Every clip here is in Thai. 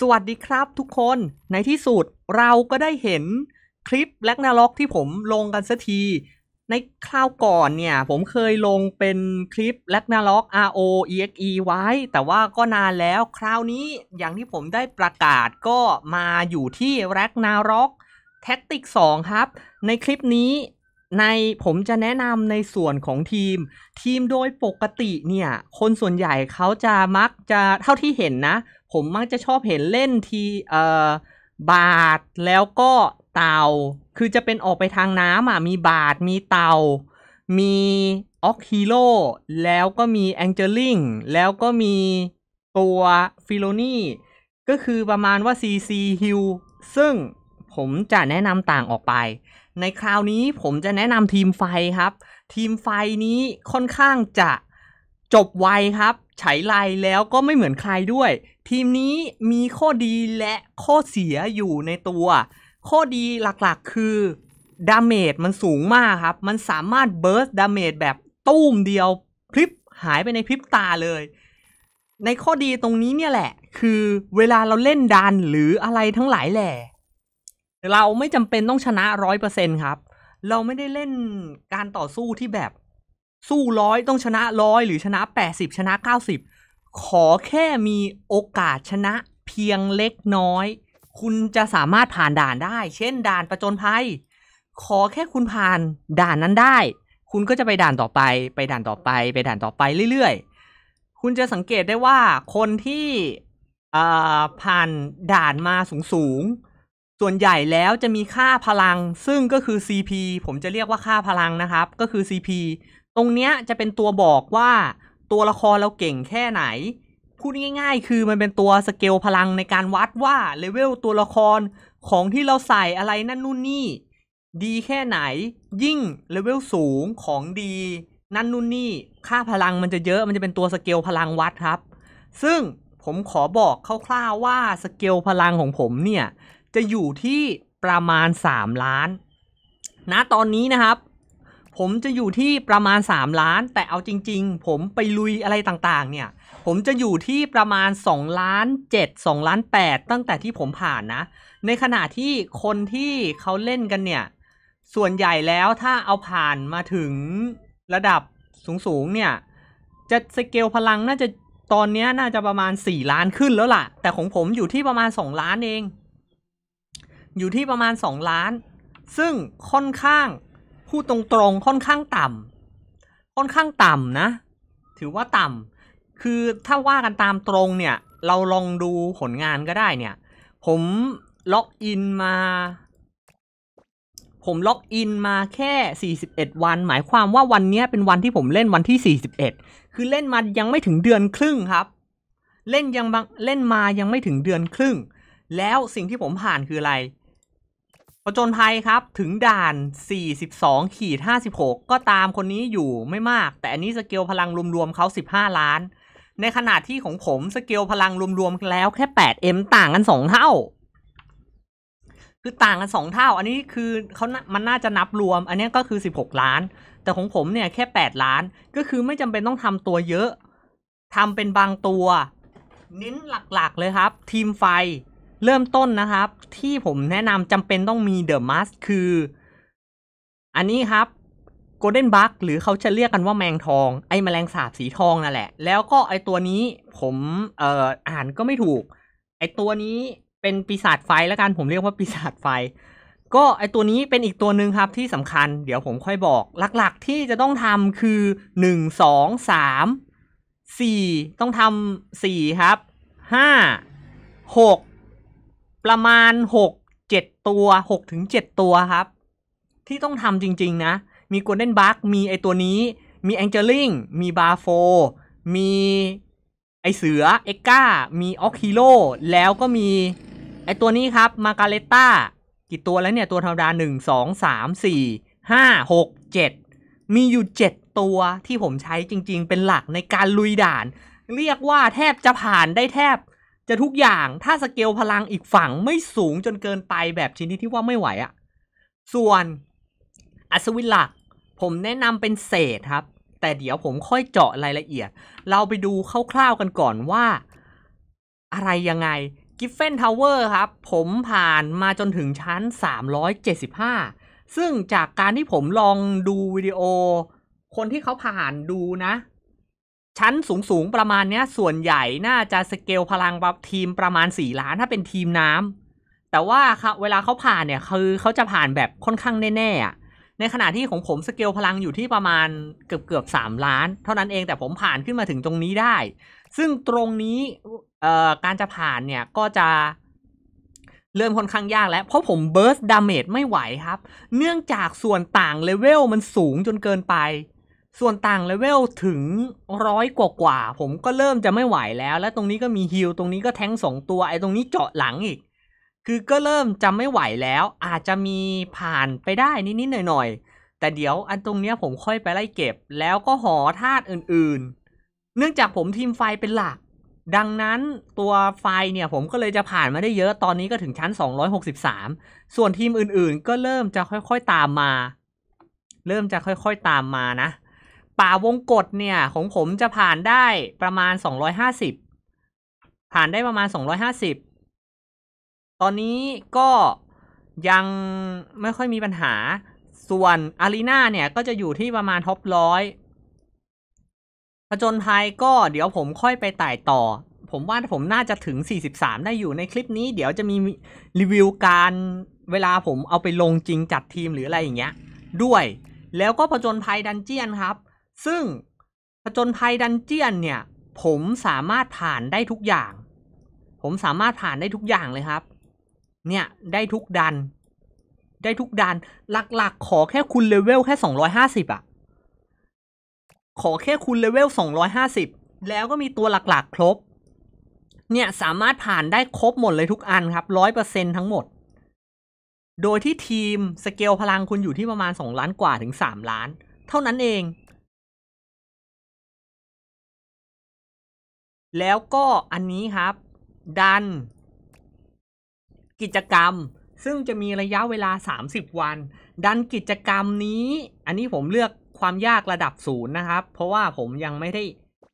สวัสดีครับทุกคนในที่สุดเราก็ได้เห็นคลิปแลกนาล็อกที่ผมลงกันสักที ในคราวก่อนเนี่ย ผมเคยลงเป็นคลิปแลกนาล็อก R O E X E ไว้ แต่ว่าก็นานแล้วคราวนี้อย่างที่ผมได้ประกาศก็มาอยู่ที่แลกนาล็อกแท็กติก2 ครับ ในคลิปนี้ในผมจะแนะนำในส่วนของทีม ทีมโดยปกติเนี่ย คนส่วนใหญ่เขาจะมักจะเท่าที่เห็นนะผมมักจะชอบเห็นเล่นทีเอ่อบาดแล้วก็เต่า คือจะเป็นออกไปทางน้ำอ่ะ มีบาดมีเต่า มีออกฮีโร่ แล้วก็มีแองเจลิงแล้วก็มีตัวฟิโลนี่ ก็คือประมาณว่า CC h ฮิลซึ่งผมจะแนะนำต่างออกไป ในคราวนี้ผมจะแนะนำทีมไฟครับ ทีมไฟนี้ค่อนข้างจะจบไวครับไฉไลแล้วก็ไม่เหมือนใครด้วยทีมนี้มีข้อดีและข้อเสียอยู่ในตัว ข้อดีหลักๆคือ ดาเมจ มันสูงมากครับ มันสามารถเบิร์สดาเมจ แบบตุ้ม เดียวพริบหายไปในพริบ ตาเลย ในข้อดีตรงนี้เนี่ยแหละ คือเวลาเราเล่น ดัน หรืออะไรทั้งหลายแหล่เราไม่จำเป็นต้องชนะร้อยเปอร์เซ็นครับ เราไม่ได้เล่นการต่อสู้ที่แบบสู้ร้อยต้องชนะร้อยหรือชนะแปดสิบชนะเก้าสิบขอแค่มีโอกาสชนะเพียงเล็กน้อย คุณจะสามารถผ่านด่านได้ เช่นด่านประจนภัย ขอแค่คุณผ่านด่านนั้นได้ คุณก็จะไปด่านต่อไปไปด่านต่อไปไปด่านต่อไปเรื่อยๆคุณจะสังเกตได้ว่าคนที่ผ่านด่านมาสูงๆส่วนใหญ่แล้วจะมีค่าพลัง ซึ่งก็คือ CP ผมจะเรียกว่าค่าพลังนะครับ ก็คือ CP ตรงเนี้ยจะเป็นตัวบอกว่าตัวละครเราเก่งแค่ไหน พูดง่าย ๆ คือมันเป็นตัวสเกลพลังในการวัดว่าเลเวล ตัวละครของที่เราใส่อะไรนั่นนู่น นี่ ดีแค่ไหน ยิ่งเลเวล สูงของดี นั่นนู่นนี่ค่าพลังมันจะเยอะ มัน จะ เป็นตัวสเกลพลังวัดครับ ซึ่งผมขอบอกคร่าวๆว่าสเกลพลังของผมเนี่ย จะอยู่ที่ประมาณ 3 ล้าน ณตอนนี้นะครับผมจะอยู่ที่ประมาณ 3 ล้าน แต่เอาจริง ๆ ผมไปลุยอะไรต่างๆ เนี่ยผมจะอยู่ที่ประมาณ2ล้าน7 2ล้าน8ตั้งแต่ที่ผมผ่านนะ ในขณะที่คนที่เขาเล่นกันเนี่ยส่วนใหญ่แล้วถ้าเอาผ่านมาถึงระดับสูง ๆ เนี่ย จะสเกลพลังน่าจะตอนนี้น่าจะประมาณ 4 ล้านขึ้นแล้วล่ะ แต่ของผมอยู่ที่ประมาณ 2 ล้านเอง อยู่ที่ประมาณ 2 ล้านซึ่งค่อนข้างพูดตรงๆ ค่อนข้างต่ำค่อนข้างต่ำนะ ถือว่าต่ำคือถ้าว่ากันตามตรงเนี่ย เราลองดูผลงานก็ได้เนี่ย ผมล็อกอินมา ผมล็อกอินมาแค่ 41 วัน หมายความว่าวันนี้เป็นวันที่ผมเล่นวันที่ 41คือเล่นมายังไม่ถึงเดือนครึ่งครับ เล่นยังเล่นมายังไม่ถึงเดือนครึ่ง แล้วสิ่งที่ผมผ่านคืออะไรพอจนภัย ครับถึง ด่าน42ขีด56ก็ตามคนนี้อยู่ไม่มาก แต่อันนี้สเกลพลังรวมๆเขา15 ล้าน ในขนาดที่ของผมสเกลพลังรวมๆแล้วแค่ 8M ต่างกัน2เท่า คือต่างกัน2เท่า อันนี้คือเขามันน่าจะนับรวม อันนี้ก็คือ16ล้าน แต่ของผมเนี่ยแค่ 8 ล้านก็คือไม่จำเป็นต้องทำตัวเยอะทำเป็นบางตัว นิ้นหลักๆ เลยครับ ทีมไฟเริ่มต้นนะครับที่ผมแนะนำจำเป็นต้องมี The Mask คือ อันนี้ครับ Golden Bug หรือเขาจะเรียกกันว่าแมงทอง ไอ้แมลงสาบสีทองนั่นแหละ แล้วก็ไอ้ตัวนี้ผมเอ่ออ่านก็ไม่ถูก ไอ้ตัวนี้เป็นปีศาจไฟแล้วกันผมเรียกว่าปีศาจไฟ ก็ไอตัวนี้เป็นอีกตัวหนึ่งครับที่สำคัญ เดี๋ยวผมค่อยบอกหลัก ๆ ที่จะต้องทำคือหนึ่งงสสอามสี่ต้องทำสี่ครับห้าหกประมาณหกเจ็ดตัวหกถึงเจ็ดตัวครับ ที่ต้องทำจริง ๆนะ มีโกลเด้นบัคมีไอตัวนี้มี แองเจลิงมี บาโฟ มีไอเสือ เอ็กก้า มี ออคฮีโร่แล้วก็มีไอตัวนี้ครับ มาการเลต้ากี่ตัวแล้ว เนี่ย ตัวธรรมดาหนึ่งสองสามสี่ห้าหกเจ็ดมี อยู่เจ็ดตัวที่ผมใช้จริงๆ เป็นหลักในการลุยด่าน เรียกว่าแทบจะผ่านได้แทบจะทุกอย่าง ถ้าสเกล พลังอีกฝั่งไม่สูงจนเกินไปแบบชนิดที่ว่าไม่ไหวอะส่วน อัศวินหลักผมแนะนำเป็นเศษครับ แต่เดี๋ยวผมค่อยเจาะรายละเอียด เราไปดูคร่าวๆกันก่อนว่า อะไรยังไงกิฟเฟนทาวเวอร์ครับ ผมผ่านมาจนถึงชั้น 375 ซึ่งจากการที่ผมลองดูวิดีโอ คนที่เขาผ่านดูนะชั้นสูงสูงประมาณเนี้ยส่วนใหญ่น่าจะสเกลพลังทีมประมาณ 4 ล้านถ้าเป็นทีมน้ำ แต่ว่าเวลาเขาผ่านเนี่ยคือเขาจะผ่านแบบค่อนข้างแน่ๆในขณะที่ของผมสเกลพลังอยู่ที่ประมาณเกือบเกือบสล้าน เท่านั้นเองแต่ผมผ่านขึ้นมาถึงตรงนี้ได้ ซึ่งตรงนี้การจะผ่านเนี่ยก็จะเริ่มค่อนข้างยากแล้ว เพราะผมเบิร์สดาเมจไม่ไหวครับ เนื่องจากส่วนต่างเลเวลมันสูงจนเกินไปส่วนต่างเลเวลถึงร้อยกว่ากว่าผมก็เริ่มจะไม่ไหวแล้ว และตรงนี้ก็มีฮิลตรงนี้ก็แท้งสองตัว ไอ้ตรงนี้เจาะหลังอีก คือก็เริ่มจะไม่ไหวแล้ว อาจจะมีผ่านไปได้นิดๆหน่อยๆแต่เดี๋ยวอันตรงเนี้ยผมค่อยไปไล่เก็บ แล้วก็หอธาตุอื่น ๆ เนื่องจากผมทีมไฟเป็นหลัก ดังนั้นตัวไฟเนี่ยผมก็เลยจะผ่านมาได้เยอะตอนนี้ก็ถึงชั้น263ส่วนทีมอื่นๆ ก็เริ่มจะค่อยๆตามมา เริ่มจะค่อยๆตามมานะป่าวงกฏเนี่ยของผมจะผ่านได้ประมาณสองร้อยห้าสิบ ผ่านได้ประมาณสองร้อยห้าสิบตอนนี้ก็ยังไม่ค่อยมีปัญหาส่วนอารีนาเนี่ยก็จะอยู่ที่ประมาณท็อปร้อยผจญภัยก็ เดี๋ยวผมค่อยไปไต่ต่อ ผมว่าผมน่าจะถึงสสสี่ิบามได้อยู่ในคลิปนี้เดี๋ยวจะมีรีวิวการเวลาผมเอาไปลงจริงจัดทีมหรืออะไรอย่างเงี้ยด้วย แล้วก็ผจญภัยดันเจียนครับซึ่งผจญภัยดันเจียนเนี่ย ผมสามารถผ่านได้ทุกอย่าง ผมสามารถผ่านได้ทุกอย่างเลยครับ เนี่ยได้ทุกดัน ได้ทุกดันหลักๆ ขอแค่คุณเลเวลแค่สองร้อยห้าสิบอะ ขอแค่คุณเลเวลสอองร้้ยหาสิบแล้วก็มีตัวหลักๆ ครบ เนี่ยสามารถผ่านได้ครบหมดเลยทุกอันครับรร้ออยเเป์ซ็นทั้งหมด โดยที่ทีมสเกลพลังคุณอยู่ที่ประมาณสองล้านกว่าถึงสามล้าน เท่านั้นเองแล้วก็อันนี้ครับดัน กิจกรรมซึ่งจะมีระยะเวลา 30 วันดันกิจกรรมนี้ อันนี้ผมเลือกความยากระดับศูนย์นะครับเพราะว่าผมยังไม่ได้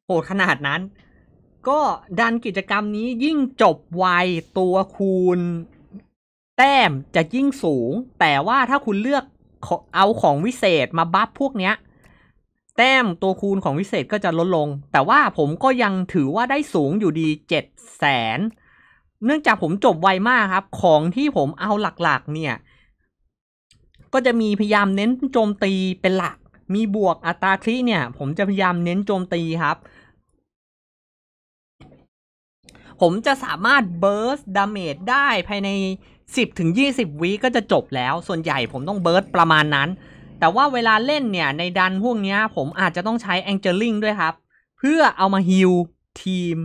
โหดขนาดนั้น ก็ดันกิจกรรมนี้ยิ่งจบไวตัวคูณ แต้มจะยิ่งสูงแต่ว่าถ้าคุณเลือกเอาของวิเศษมาบัฟพวกเนี้ยแต้มตัวคูณของวิเศษก็จะลดลงแต่ว่าผมก็ยังถือว่าได้สูงอยู่ดี7 0 0 0 0นเนื่องจากผมจบไวมากครับ ของที่ผมเอาหลักๆ เนี่ย ก็จะมีพยายามเน้นโจมตีเป็นหลักมีบวกอัตราคลิเนี่ยผมจะพยายามเน้นโจมตีครับ ผมจะสามารถเบิร์สดาเมจได้ภายใน 10-20วิก็จะจบแล้วส่วนใหญ่ผมต้องเบิร์สประมาณนั้นแต่ว่าเวลาเล่นเนี่ยในดันพวกนี้ผมอาจจะต้องใช้แองเจลิงด้วยครับ เพื่อเอามาฮิลทีม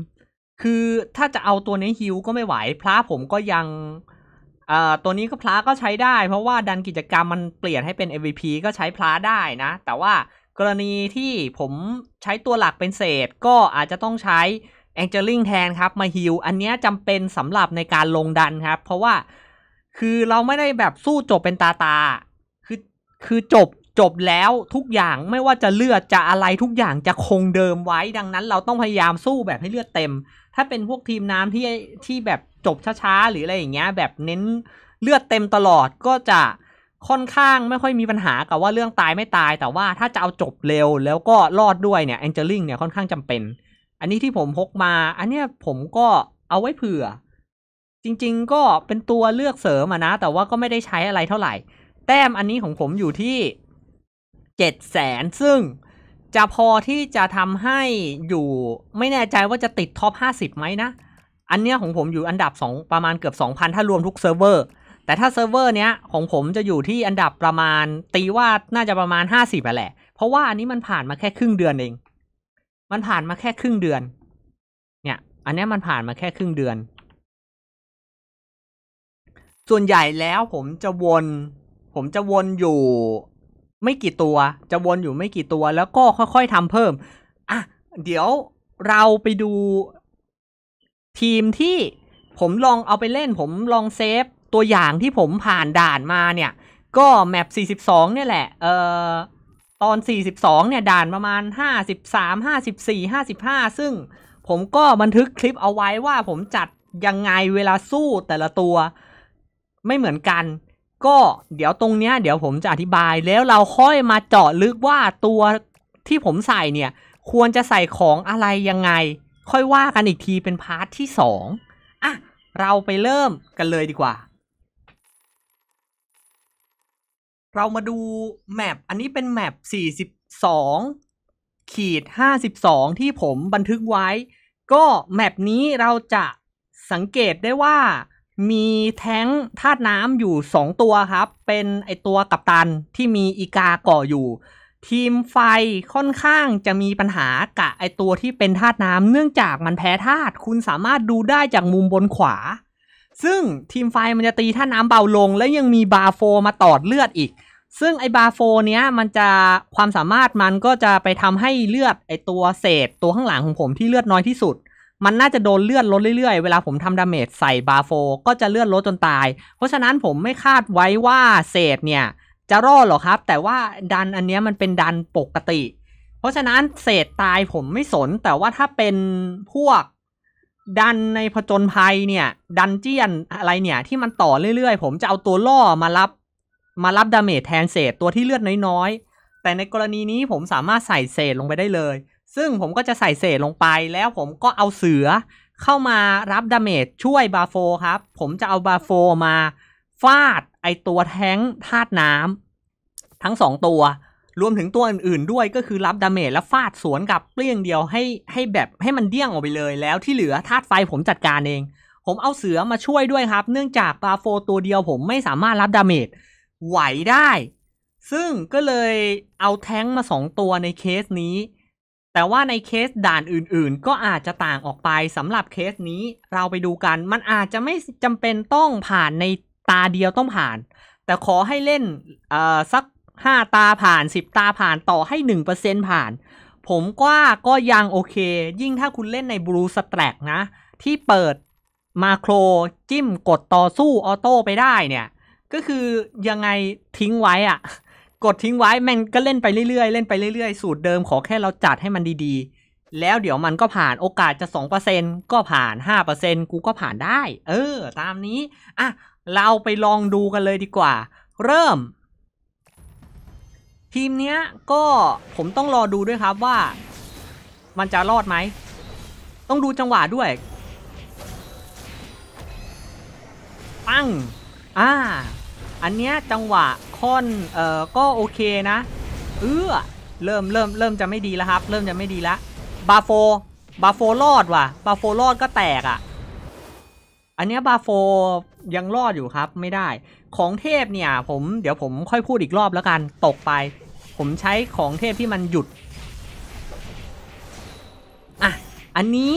คือถ้าจะเอาตัวนี้ฮิลก็ไม่ไหวพระผมก็ยังตัวนี้ก็พระก็ใช้ได้เพราะว่าดันกิจกรรมมันเปลี่ยนให้เป็น MVP ก็ใช้พระได้นะ แต่ว่ากรณีที่ผมใช้ตัวหลักเป็นเศษก็อาจจะต้องใช้แองเจลิงแทนครับมาฮิลอันนี้จำเป็นสำหรับในการลงดันครับ เพราะว่าคือเราไม่ได้แบบสู้จบเป็นตาตาคือจบจบแล้วทุกอย่างไม่ว่าจะเลือดจะอะไรทุกอย่างจะคงเดิมไว้ ดังนั้นเราต้องพยายามสู้แบบให้เลือดเต็ม ถ้าเป็นพวกทีมน้ำที่ที่แบบจบช้าๆหรืออะไรอย่างเงี้ย แบบเน้นเลือดเต็มตลอดก็จะค่อนข้างไม่ค่อยมีปัญหากับว่าเรื่องตายไม่ตาย แต่ว่าถ้าจะเอาจบเร็วแล้วก็รอดด้วยเนี่ยแองเจลิงเนี่ยค่อนข้างจำเป็น อันนี้ที่ผมพกมา อันเนี้ยผมก็เอาไว้เผื่อ จริงๆ ก็เป็นตัวเลือกเสริมอะนะแต่ว่าก็ไม่ได้ใช้อะไรเท่าไหร่แต้มอันนี้ของผมอยู่ที่เจ็ดแสนซึ่งจะพอที่จะทำให้อยู่ ไม่แน่ใจว่าจะติดท็อป50ไหมนะ อันเนี้ยของผมอยู่อันดับ 2 ประมาณเกือบ2,000ถ้ารวมทุกเซิร์ฟเวอร์ แต่ถ้าเซิร์ฟเวอร์เนี้ยของผมจะอยู่ที่อันดับประมาณตี ว่าน่าจะประมาณ50แหละ เพราะว่าอันนี้มันผ่านมาแค่ครึ่งเดือน เองมันผ่านมาแค่ครึ่งเดือน เนี่ย อันเนี้ยมันผ่านมาแค่ครึ่งเดือน ส่วนใหญ่แล้วผมจะวนผมจะวนอยู่ไม่กี่ตัว จะวนอยู่ไม่กี่ตัวแล้วก็ค่อยๆทำเพิ่ม อ่ะ เดี๋ยวเราไปดูทีมที่ผมลองเอาไปเล่นผมลองเซฟตัวอย่างที่ผมผ่านด่านมาเนี่ย ก็แมป 42 เนี่ยแหละ เอ่อ ตอน 42 เนี่ย ด่านประมาณ 53 54 55 ซึ่ง ผมก็บันทึกคลิปเอาไว้ว่าผมจัดยังไงเวลาสู้แต่ละตัวไม่เหมือนกันก็เดี๋ยวตรงเนี้ยเดี๋ยวผมจะอธิบายแล้วเราค่อยมาเจาะลึกว่าตัวที่ผมใส่เนี่ย ควรจะใส่ของอะไรยังไงค่อยว่ากันอีกทีเป็นพาร์ทที่งอ่ะ เราไปเริ่มกันเลยดีกว่า เรามาดูแมปอันนี้เป็นแมป42 ขีด 52 ที่ผมบันทึกไว้ก็แมปนี้เราจะสังเกตได้ว่ามีแท้งธาตุน้ำอยู่สองตัวครับ เป็นไอตัวกัปตันที่มีอีกาเกาะอยู่ ทีมไฟค่อนข้างจะมีปัญหากับไอตัว ที่เป็นธาตุน้ำเนื่องจากมันแพ้ธาตุคุณสามารถดูได้จากมุมบนขวา ซึ่งทีมไฟมันจะตีธาตุน้ำเบาลง และยังมีบาโฟมาตอดเลือดอีก ซึ่งไอบาโฟเนี้ยมันจะความสามารถมันก็จะไปทำให้เลือดไอตัวเศษตัวข้างหลังของผม ที่เลือดน้อยที่สุดมัน น่าจะ โดน เลื่อนลดเรื่อยๆ เวลา ผมทำดาเมจใส่บาโฟ ก็จะ เลื่อนลดจนตาย เพราะฉะนั้นผมไม่คาดไว้ว่าเศษเนี่ย จะรอดหรอครับ แต่ว่าดันอันนี้มันเป็นดันปกติ เพราะฉะนั้นเศษตายผมไม่สน แต่ว่าถ้าเป็นพวกดันในผจญภัยเนี่ย ดันเจียนอะไรเนี่ย ที่มันต่อเรื่อยๆ ผมจะเอาตัวล่อมารับมารับดาเมจแทนเศษตัวที่เลือดน้อยๆ แต่ในกรณีนี้ผมสามารถใส่เศษลงไปได้เลยซึ่งผมก็จะใส่เศษลงไปแล้วผมก็เอาเสือเข้ามารับดาเมจช่วยบาโฟครับผมจะเอาบาโฟมา ฟาดไอตัวแท้งธาตุน้ำทั้งสองตัวรวมถึงตัวอื่นๆด้วยก็คือรับดาเมจแล้วฟาดสวนกับเปลี่ยงเดียวให้ให้แบบให้มันเดี้ยงออกไปเลย แล้วที่เหลือธาตุไฟผมจัดการเอง ผมเอาเสือมาช่วยด้วยครับเนื่องจากบาโฟตัวเดียวผมไม่สามารถรับดาเมจไหวได้ ซึ่งก็เลยเอาแท้งมาสองตัวในเคสนี้แต่ว่าในเคสด่านอื่นๆ ก็อาจจะต่างออกไปสำหรับเคสนี้เราไปดูกันมันอาจจะไม่จำเป็นต้องผ่านในตาเดียวต้องผ่าน แต่ขอให้เล่นสัก 5 ตาผ่าน 10 ตาผ่านต่อให้ 1%ผ่าน ผมว่าก็ยังโอเคยิ่งถ้าคุณเล่นในบลูสแตรกนะ ที่เปิดมาโครจิ้มกดต่อสู้ออโต้ไปได้เนี่ย ก็คือยังไงทิ้งไว้อะกดทิ้งไว้แม่งก็เล่นไปเรื่อยๆเล่นไปเรื่อย ๆ สูตร เดิมขอแค่เราจัดให้มันดีๆ แล้วเดี๋ยวมันก็ผ่านโอกาสจะสอองเเปร์ซ็นก็ผ่านห้าเเปอร์ซ็นกูก็ผ่านได้ เออ ตามนี้ อ่ะ เราไปลองดูกันเลยดีกว่า เริ่ม ทีมเนี้ยก็ผมต้องรอดูด้วยครับว่า มันจะรอดไหม ต้องดูจังหวะด้วย ปังอ่าอันเนี้ยจังหวะค่อนเอ่อก็โอเคนะ เออเริ่มเริ่มเริ่มจะไม่ดีแล้วครับ เริ่มจะไม่ดีละบาโฟบาโฟรอดว่ะบาโฟรอดก็แตกอะ่ะ อันเนี้ยบาโฟยังรอดอยู่ครับไม่ได้ ของเทพเนี่ย ผมเดี๋ยวผมค่อยพูดอีกรอบแล้วกันตกไป ผมใช้ของเทพที่มันหยุดอ่ะอันนี้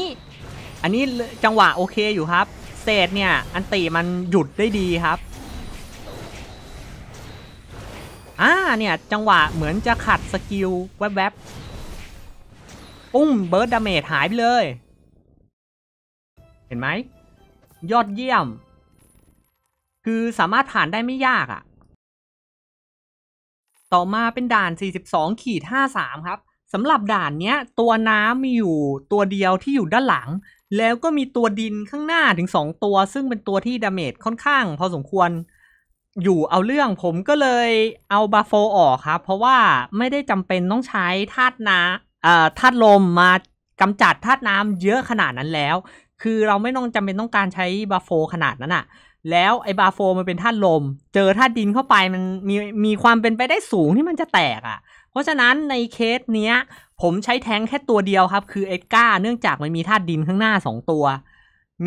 อันนี้จังหวะโอเคอยู่ครับเศษเนี่ย อันตีมันหยุดได้ดีครับเนี่ย จังหวะเหมือนจะขัดสกิล แวบๆ ปุ้มเบิร์ดดาเมจหายไปเลย เห็นไหม ยอดเยี่ยม คือสามารถผ่านได้ไม่ยากอะ่ะ ต่อมาเป็นด่าน 42 ขีด 53 ครับสำหรับด่านเนี้ย ตัวน้ำมีอยู่ตัวเดียวที่อยู่ด้านหลัง แล้วก็มีตัวดินข้างหน้าถึง 2 ตัวซึ่งเป็นตัวที่ดาเมจค่อนข้างพอสมควรอยู่เอาเรื่องผมก็เลยเอาบาโฟออกครับเพราะว่าไม่ได้จำเป็นต้องใช้ธาตุน้ำอ่ธาตุลมมากำจัดธาตุน้ำเยอะขนาดนั้นแล้ว คือเราไม่ต้องจำเป็นต้องการใช้บาโฟขนาดนั้นอะแล้วไอ้บาโฟมันเป็นธาตุลม เจอธาตุดินเข้าไปมันมีมีความเป็นไปได้สูงที่มันจะแตกอะ่ะ เพราะฉะนั้นในเคสเนี้ยผมใช้แท้งแค่ตัวเดียวครับ คือเอ็ดก้าเนื่องจากมันมีธาตุดินข้างหน้าสองตัว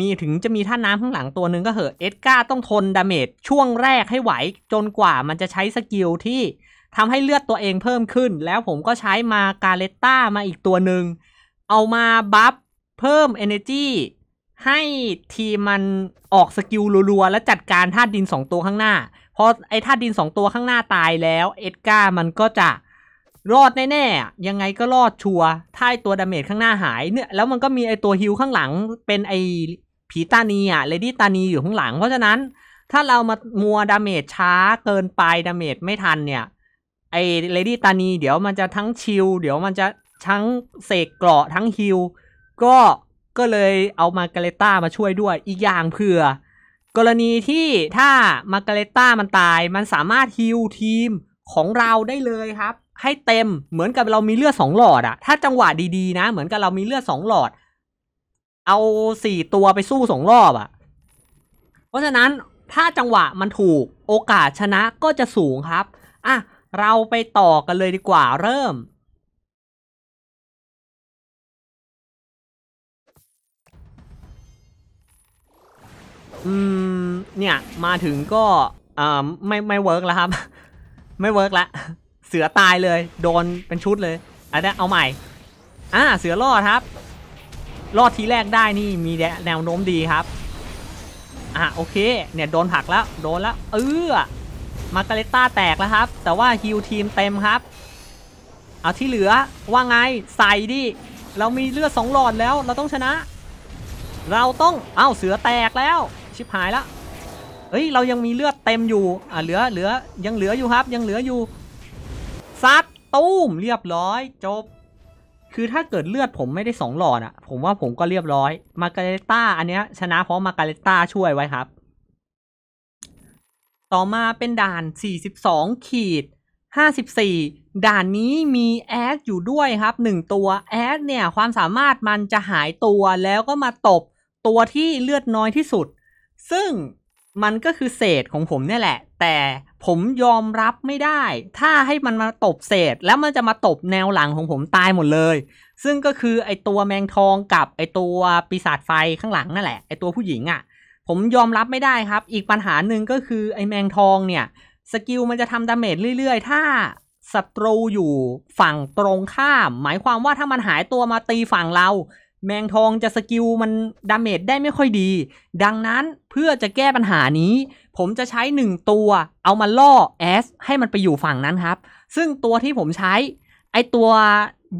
มีถึงจะมีท่าน้ำข้างหลังตัวหนึ่งก็เหอะ เอ็ดก้าต้องทนดาเมจช่วงแรกให้ไหวจนกว่ามันจะใช้สกิลที่ทำให้เลือดตัวเองเพิ่มขึ้นแล้วผมก็ใช้มาการเลตต้ามาอีกตัวหนึ่ง เอามาบัฟเพิ่ม Energy ให้ทีมันออกสกิลรัวๆและจัดการท่าดิน 2 ตัวข้างหน้าพอไอ้ท่าดิน2ตัวข้างหน้าตายแล้วเอ็ดก้ามันก็จะรอดแน่ๆ ยังไงก็รอดชัวร์ถ้าตัวดาเมจข้างหน้าหายเนี่ย แล้วมันก็มีไอตัวฮิลข้างหลังเป็นไอผีตานีอะเลดี้ตานีอยู่ข้างหลัง เพราะฉะนั้นถ้าเรามามัวดาเมจช้าเกินไปดาเมจไม่ทันเนี่ยไอเลดี้ตานีเดี๋ยวมันจะทั้งชิลเดี๋ยวมันจะทั้งเสกเกราะทั้งฮิลก็ก็เลยเอามากาเลต้ามาช่วยด้วยอีกอย่างเผื่อ กรณีที่ถ้ามากกเลต้ามันตายมันสามารถฮิลทีมของเราได้เลยครับให้เต็มเหมือนกับเรามีเลือดสองหลอดอะถ้าจังหวะดีๆนะ เหมือนกับเรามีเลือดสองหลอด เอาสี่ตัวไปสู้สองรอบอะเพราะฉะนั้นถ้าจังหวะมันถูกโอกาสชนะก็จะสูงครับ อ่ะ เราไปต่อกันเลยดีกว่าเริ่ม อืมเนี่ย มาถึงก็อ่าไม่ไม่เวิร์กแล้วครับไม่เวิร์กแล้วเสือตายเลยโดนเป็นชุดเลยอันนี้เอาใหม่อ่าเสือรอดครับ รอดทีแรกได้นี่มีแนวโน้มดีครับอ่าโอเค เนี่ยโดนผักแล้ว โดนแล้ว เออมาการเลต้าแตกแล้วครับ แต่ว่าฮิวทีมเต็มครับเอาที่เหลือว่าไงใส่ดิเรามีเลือดสองหลอดแล้ว เราต้องชนะ เราต้องเอ้าเสือแตกแล้ว ชิบหายแล้วเฮ้ยเรายังมีเลือดเต็มอยู่อ่าเหลือเหลือยังเหลืออยู่ครับยังเหลืออยู่ซัดตู้มเรียบร้อยจบ คือถ้าเกิดเลือดผมไม่ได้สองหลอดอะผมว่าผมก็เรียบร้อยมาการเลต้าอันเนี้ยชนะ เพราะ มาการเลต้าช่วยไว้ครับ ต่อมาเป็นด่าน 42 ขีด 54 ด่านนี้มีแอดอยู่ด้วยครับ 1 ตัว แอดเนี่ยความสามารถมันจะหายตัวแล้วก็มาตบตัวที่เลือดน้อยที่สุด ซึ่งมันก็คือเศษของผมเนี่ยแหละ แต่ผมยอมรับไม่ได้ถ้าให้มันมาตบเศษ แล้วมันจะมาตบแนวหลังของผม ตายหมดเลย ซึ่งก็คือไอตัวแมงทอง กับไอตัวปีศาจไฟข้างหลังนั่นแหละไอตัวผู้หญิงอะ่ะ ผมยอมรับไม่ได้ครับ อีกปัญหาหนึ่งก็คือไอแมงทองเนี่ยสกิลมันจะทำดาเมจเรื่อยๆ ถ้าศัตรูอยู่ฝั่งตรงข้าม หมายความว่าถ้ามันหายตัวมาตีฝั่งเราแมงทอง จะสกิลมันดาเมจได้ไม่ค่อยดี ดังนั้นเพื่อจะแก้ปัญหานี้ ผมจะใช้ 1 ตัว เอามาล่อแอสให้มันไปอยู่ฝั่งนั้นครับ ซึ่งตัวที่ผมใช้ไอตัว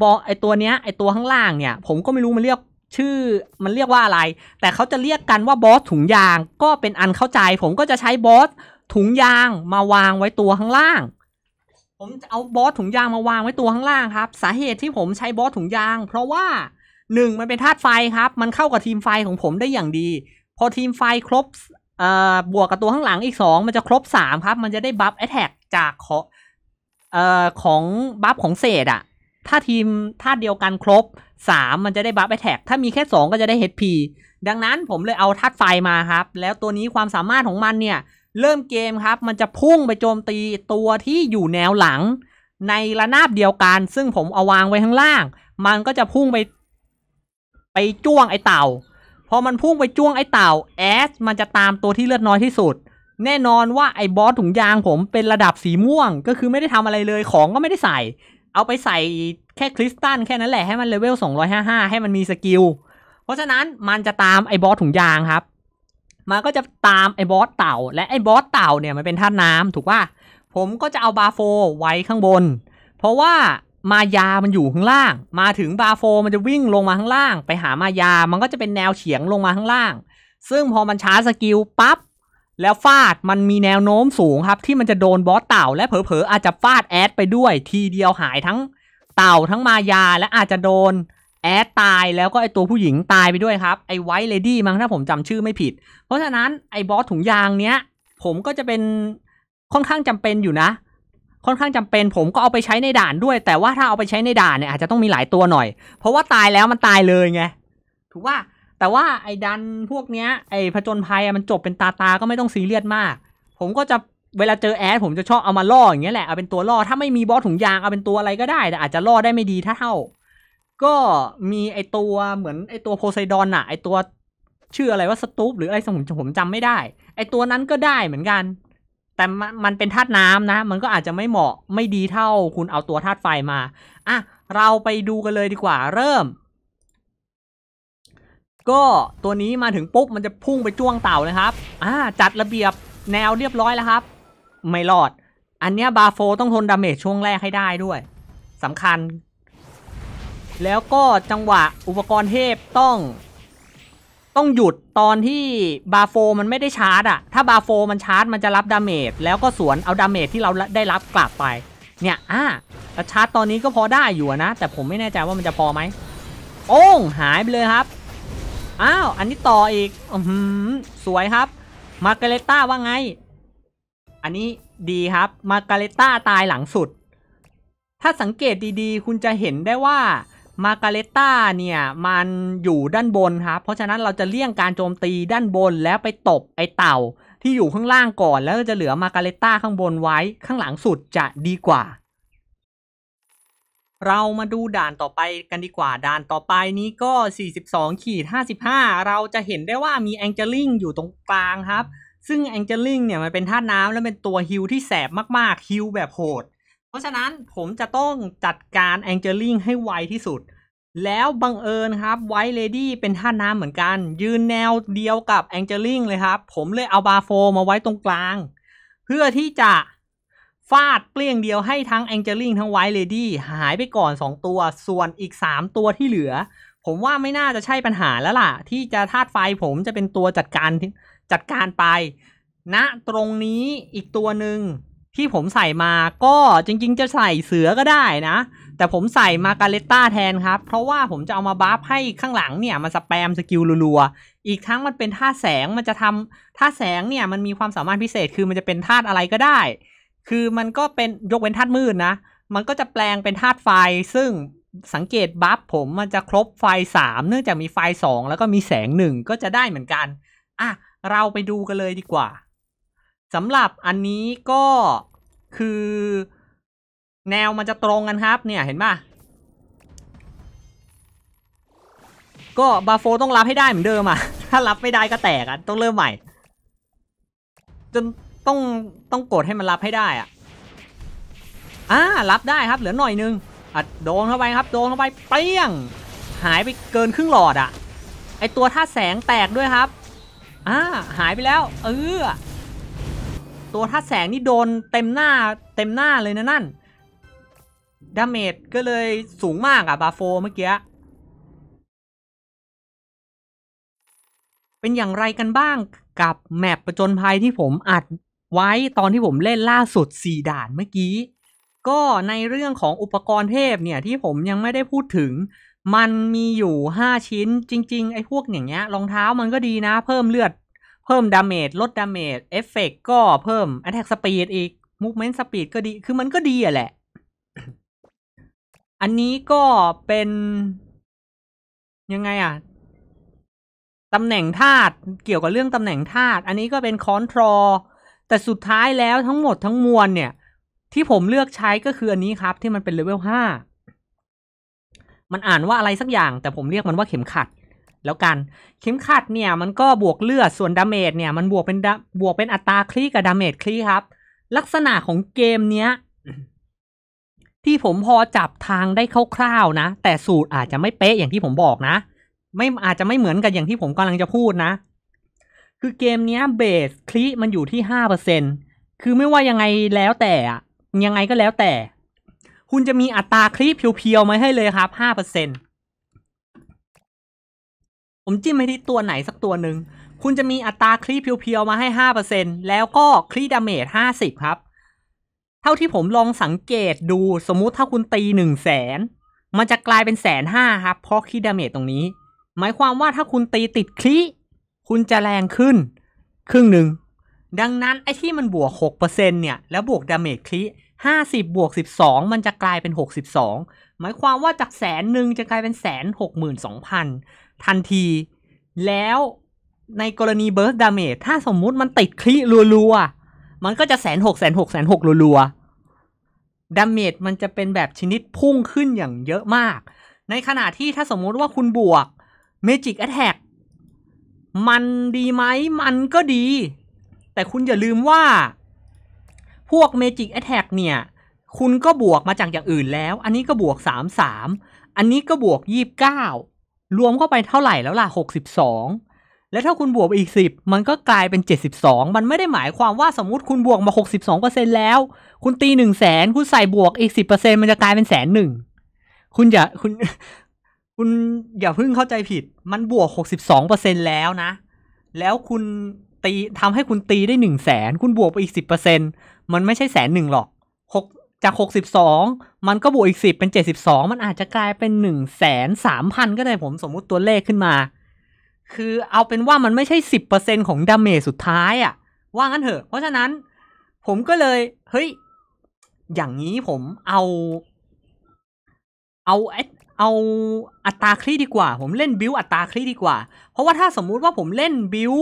บอไอตัวเนี้ยไอตัวข้างล่างเนี่ย ผมก็ไม่รู้มันเรียกชื่อมันเรียกว่าอะไร แต่เขาจะเรียกกันว่าบอสถุงยางก็เป็นอันเข้าใจ ผมก็จะใช้บอสถุงยางมาวางไว้ตัวข้างล่าง ผมเอาบอสถุงยางมาวางไว้ตัวข้างล่างครับ สาเหตุที่ผมใช้บอสถุงยาง เพราะว่าหนึ่งมันเป็นธาตุไฟ ครับ มันเข้ากับทีมไฟ ของผมได้อย่างดี พอทีมไฟ ครบบวกกับตัวข้างหลังอีกสองมันจะครบสามครับ มันจะได้บัฟแอตแทกจากขอเอของบัฟของเศษอะ ถ้าทีมธาตุเดียวกันครบสามมันจะได้ บัฟแอตแทกถ้ามีแค่สองก็จะได้ HP ดังนั้นผมเลยเอาธาตุไฟมาครับ แล้วตัวนี้ความสามารถของมันเนี่ยเริ่มเกมครับ มันจะพุ่งไปโจมตีตัวที่อยู่แนวหลัง ในระนาบเดียวกัน ซึ่งผมเอาวางไว้ข้างล่าง มันก็จะพุ่งไปไปจ้วงไอเต่า พอมันพุ่งไปจ้วงไอเต่าแอส มันจะตามตัวที่เลือดน้อยที่สุดแน่นอนว่า ไอบอสถุงยาง ผมเป็นระดับสีม่วง ก็คือไม่ได้ทำอะไรเลยของก็ไม่ได้ใส่ เอาไปใส่แค่คริสตัลแค่นั้นแหละให้มันเลเวล255ให้มันมีสกิลเพราะฉะนั้นมันจะตามไอบอสถุงยางครับมันก็จะตามไอบอสเต่าและไอบอสเต่าเนี่ยมันเป็นท่าน้ำถูกป่ะผมก็จะเอาบาโฟไว้ข้างบน เพราะว่ามายามันอยู่ข้างล่าง มาถึงบาโฟมันจะวิ่งลงมาข้างล่าง ไปหามายา มันก็จะเป็นแนวเฉียงลงมาข้างล่าง ซึ่งพอมัน ชาร์จ สกิลปั๊บแล้วฟาดมันมีแนวโน้มสูงครับ ที่มัน จะ โดนบอสเต่า และเผลอๆอาจจะฟาด แอด ไปด้วย ทีเดียวหายทั้งเต่าทั้งมายาและอาจจะโดนแอดตายแล้วก็ไอตัวผู้หญิงตายไปด้วยครับไอไวท์เลดี้มั้งถ้าผมจำชื่อไม่ผิด เพราะฉะนั้นไอบอสถุงยางเนี้ยผมก็จะเป็นค่อนข้างจำเป็นอยู่นะค่อนข้างจำเป็นผมก็เอาไปใช้ในด่านด้วย แต่ว่าถ้าเอาไปใช้ในด่านเนี่ยอาจจะต้องมีหลายตัวหน่อย เพราะว่าตายแล้วมันตายเลยไงถูกว่าแต่ว่าไอ้ดันพวกเนี้ยไอ้ผจญภัยมันจบเป็นตาตาก็ไม่ต้องซีเรียสมาก ผมก็จะเวลาเจอแอดผมจะชอบ เอามาล่ออย่างเงี้ยแหละเอาเป็นตัวล่อถ้าไม่มีบอสถุงยางเอาเป็นตัวอะไรก็ได้แต่อาจจะล่อได้ไม่ดีถ้าเท่า ก็มีไอตัวเหมือนไอตัวโพไซดอนอะไอตัวชื่ออะไรว่าสตูปหรืออะไรสมผมจำไม่ได้ ไอตัวนั้นก็ได้เหมือนกันแต่มันเป็นธาตุน้ำนะมันก็อาจจะไม่เหมาะไม่ดีเท่าคุณเอาตัวธาตุไฟมา อ่ะ เราไปดูกันเลยดีกว่า เริ่ม ก็ตัวนี้มาถึงปุ๊บมันจะพุ่งไปจ้วงเต่านะครับ อ่าจัดระเบียบแนวเรียบร้อยแล้วครับ ไม่รอด อันเนี้ยบาโฟต้องทนดาเมจช่วงแรกให้ได้ด้วยสำคัญ แล้วก็จังหวะอุปกรณ์เทพต้องต้องหยุดตอนที่บาโฟ มันไม่ได้ชาร์จอะถ้าบาโฟ มันชาร์จมันจะรับดาเมจแล้วก็สวนเอาดาเมจที่เราได้รับกลับไป เนี่ย อ่าชาร์จตอนนี้ก็พอได้อยู่นะ แต่ผมไม่แน่ใจว่ามันจะพอไหม โอ้งหายไปเลยครับ อ้าวอันนี้ต่ออีกอืมสวยครับ มาการเลต้าว่าไง อันนี้ดีครับ มาการเลต้าตายหลังสุด ถ้าสังเกตดีๆ คุณจะเห็นได้ว่ามาการเลต้าเนี่ยมันอยู่ด้านบนครับเพราะฉะนั้นเราจะเลี่ยงการโจมตีด้านบนแล้วไปตบไอเต่าที่อยู่ข้างล่างก่อนแล้วจะเหลือมาการเลต้าข้างบนไว้ข้างหลังสุดจะดีกว่า เรามาดูด่านต่อไปกันดีกว่าด่านต่อไปนี้ก็ 42 ขีด 55 เราจะเห็นได้ว่ามีแองเจลิงอยู่ตรงกลางครับ ซึ่งแองเจลิงเนี่ยมันเป็นท่าน้ำและเป็นตัวฮิลที่แสบมากๆฮิลแบบโหดเพราะฉะนั้นผมจะต้องจัดการแองเจลิงให้ไวที่สุดแล้วบังเอิญครับ ไวเลดี้เป็นท่าน้ำเหมือนกัน ยืนแนวเดียวกับแองเจลิงเลยครับผมเลยเอาบาโฟมาไว้ตรงกลางเพื่อที่จะฟาดเปลี่ยงเดียวให้ทั้งแองเจลิงทั้งไวเลดี้หายไปก่อน2ตัวส่วนอีก3ตัวที่เหลือผมว่าไม่น่าจะใช่ปัญหาแล้วล่ะที่จะธาตุไฟผมจะเป็นตัวจัดการจัดการไปณนะตรงนี้อีกตัวหนึ่งที่ผมใส่มาก็จริงๆจะใส่เสือก็ได้นะ แต่ผมใส่มาการเลต้าแทนครับ เพราะว่าผมจะเอามาบัฟให้ข้างหลังเนี่ยมันสแปมสกิลรัวๆ อีกทั้งมันเป็นท่าแสงมันจะทำท่าแสงเนี่ย มันมีความสามารถพิเศษคือมันจะเป็นธาตุอะไรก็ได้ คือมันก็เป็นยกเว้นธาตุมืดนะมันก็จะแปลงเป็นธาตุไฟซึ่งสังเกตบัฟผมมันจะครบไฟ3เนื่องจากมีไฟ2แล้วก็มีแสง1ก็จะได้เหมือนกันอ่ะเราไปดูกันเลยดีกว่าสำหรับอันนี้ก็คือแนวมันจะตรงกันครับเนี่ยเห็นปะก็บาโฟต้องรับให้ได้เหมือนเดิมอ่ะถ้ารับไม่ได้ก็แตกอ่ะต้องเริ่มใหม่ จนต้องต้องกดให้มันรับให้ได้อ่ะอ่ารับได้ครับเหลือหน่อยนึงอัดโดนเข้าไปครับโดนเข้าไป เปี้ยง หายไปเกินครึ่งหลอดอ่ะ ไอตัวท่าแสงแตกด้วยครับอ่าหายไปแล้ว เออตัวธาแสงนี่โดนเต็มหน้าเต็มหน้าเลยนะนั่น ดาเมจก็เลยสูงมากอะบาโฟเมื่อกี้ เป็นอย่างไรกันบ้างกับแมปประจนภัยที่ผมอัดไว้ตอนที่ผมเล่นล่าสุด 4 ด่านเมื่อกี้ ก็ในเรื่องของอุปกรณ์เทพเนี่ยที่ผมยังไม่ได้พูดถึง มันมีอยู่ 5 ชิ้นจริงๆ ไอ้พวกอย่างเงี้ยรองเท้ามันก็ดีนะเพิ่มเลือดพิ่มดาเมจลดดาเมจเอฟเฟกก็เพิ่มอัตแทกสปีดอีกมูฟเมนต์สปีดก็ดี คือมันก็ดีอ่ะแหละ อันนี้ก็เป็น ยังไงอ่ะตำแหน่งธาตุเกี่ยวกับเรื่องตำแหน่งธาตุอันนี้ก็เป็นคอนทรอแต่สุดท้ายแล้วทั้งหมดทั้งมวลเนี่ย ที่ผมเลือกใช้ก็คืออันนี้ครับ ที่มันเป็นเลเวลห้ามันอ่านว่าอะไรสักอย่าง แต่ผมเรียกมันว่าเข็มขัดแล้วกันเข็มขัดเนี่ยมันก็บวกเลือด ส่วนดาเมจเนี่ยมันบวกเป็นบวกเป็นอัตราคลีกับดาเมจคลีครับ ลักษณะของเกมเนี้ย ที่ผมพอจับทางได้คร่าวๆนะ แต่สูตรอาจจะไม่เป๊ะอย่างที่ผมบอกนะ ไม่อาจจะไม่เหมือนกันอย่างที่ผมกำลังจะพูดนะ คือเกมนี้เบสคลีมันอยู่ที่ห้าเปอร์เซ็นคือไม่ว่ายังไงแล้วแต่ยังไงก็แล้วแต่ คุณจะมีอัตราคลีเพียวๆมาให้เลยครับห้าเปอร์เซ็นต์ผมจิ้มไปที่ตัวไหนสักตัวหนึ่ง คุณจะมีอัตราคลีปเพียวๆมาให้ 5%แล้วก็คลีดาเมจ50 ครับ เท่าที่ผมลองสังเกตดูสมมุติถ้าคุณตี 1 0 0 0 0แสน มันจะกลายเป็นแสนห้าครับ เพราะคลีดาเมจตรงนี้ หมายความว่าถ้าคุณตีติดคลีคุณจะแรงขึ้น ครึ่งหนึ่ง ดังนั้นไอ้ที่มันบวก 6%เนี่ย แล้วบวกดาเมจคลี50บวก12 มันจะกลายเป็น 62หมายความว่าจากแสนหนึ่งจะกลายเป็นแสนหกหมื่นสองพันทันที แล้วในกรณีเบิร์สดาเมจถ้าสมมุติมันติดคลีรัว ๆ มันก็จะแสนหกแสนหกแสนหกรัวๆดาเมจมันจะเป็นแบบชนิดพุ่งขึ้นอย่างเยอะมาก ในขณะที่ถ้าสมมุติว่าคุณบวกเมจิกแอทแทกมันดีไหม มันก็ดี แต่คุณอย่าลืมว่า พวกเมจิกแอทแทกเนี่ย คุณก็บวกมาจากอย่างอื่นแล้ว อันนี้ก็บวก 3 3 อันนี้ก็บวก 29รวมเข้าไปเท่าไหร่แล้วล่ะ62แล้วถ้าคุณบวกอีก10มันก็กลายเป็น72มันไม่ได้หมายความว่าสมมติคุณบวกมา62%แล้ว คุณตี1 0 0 0 0แสน คุณใส่บวกอีก10%มันจะกลายเป็นแสนหนึ่ง คุณอย่าคุณ คุณอย่าเพิ่งเข้าใจผิด มันบวก62%แล้วนะ แล้วคุณตีทำให้คุณตีได้1 0 0 0 0แสน คุณบวกไปอีก10%มันไม่ใช่แสนหนึ่งหรอกจาก 62 มันก็บวกอีก 10 เป็น 72 มันอาจจะกลายเป็น1 3 0 0 0 0 ก็ได้ผมสมมุติตัวเลขขึ้นมา คือเอาเป็นว่ามันไม่ใช่ 10%ของดาเมจสุดท้ายอะว่างั้นเถอะ เพราะฉะนั้น ผมก็เลย เฮ้ย อย่างนี้ผมเอา เอาเอาอัตราคลีดีกว่า ผมเล่นบิวอัตราคลีดีกว่า เพราะว่าถ้าสมมุติว่าผมเล่นบิว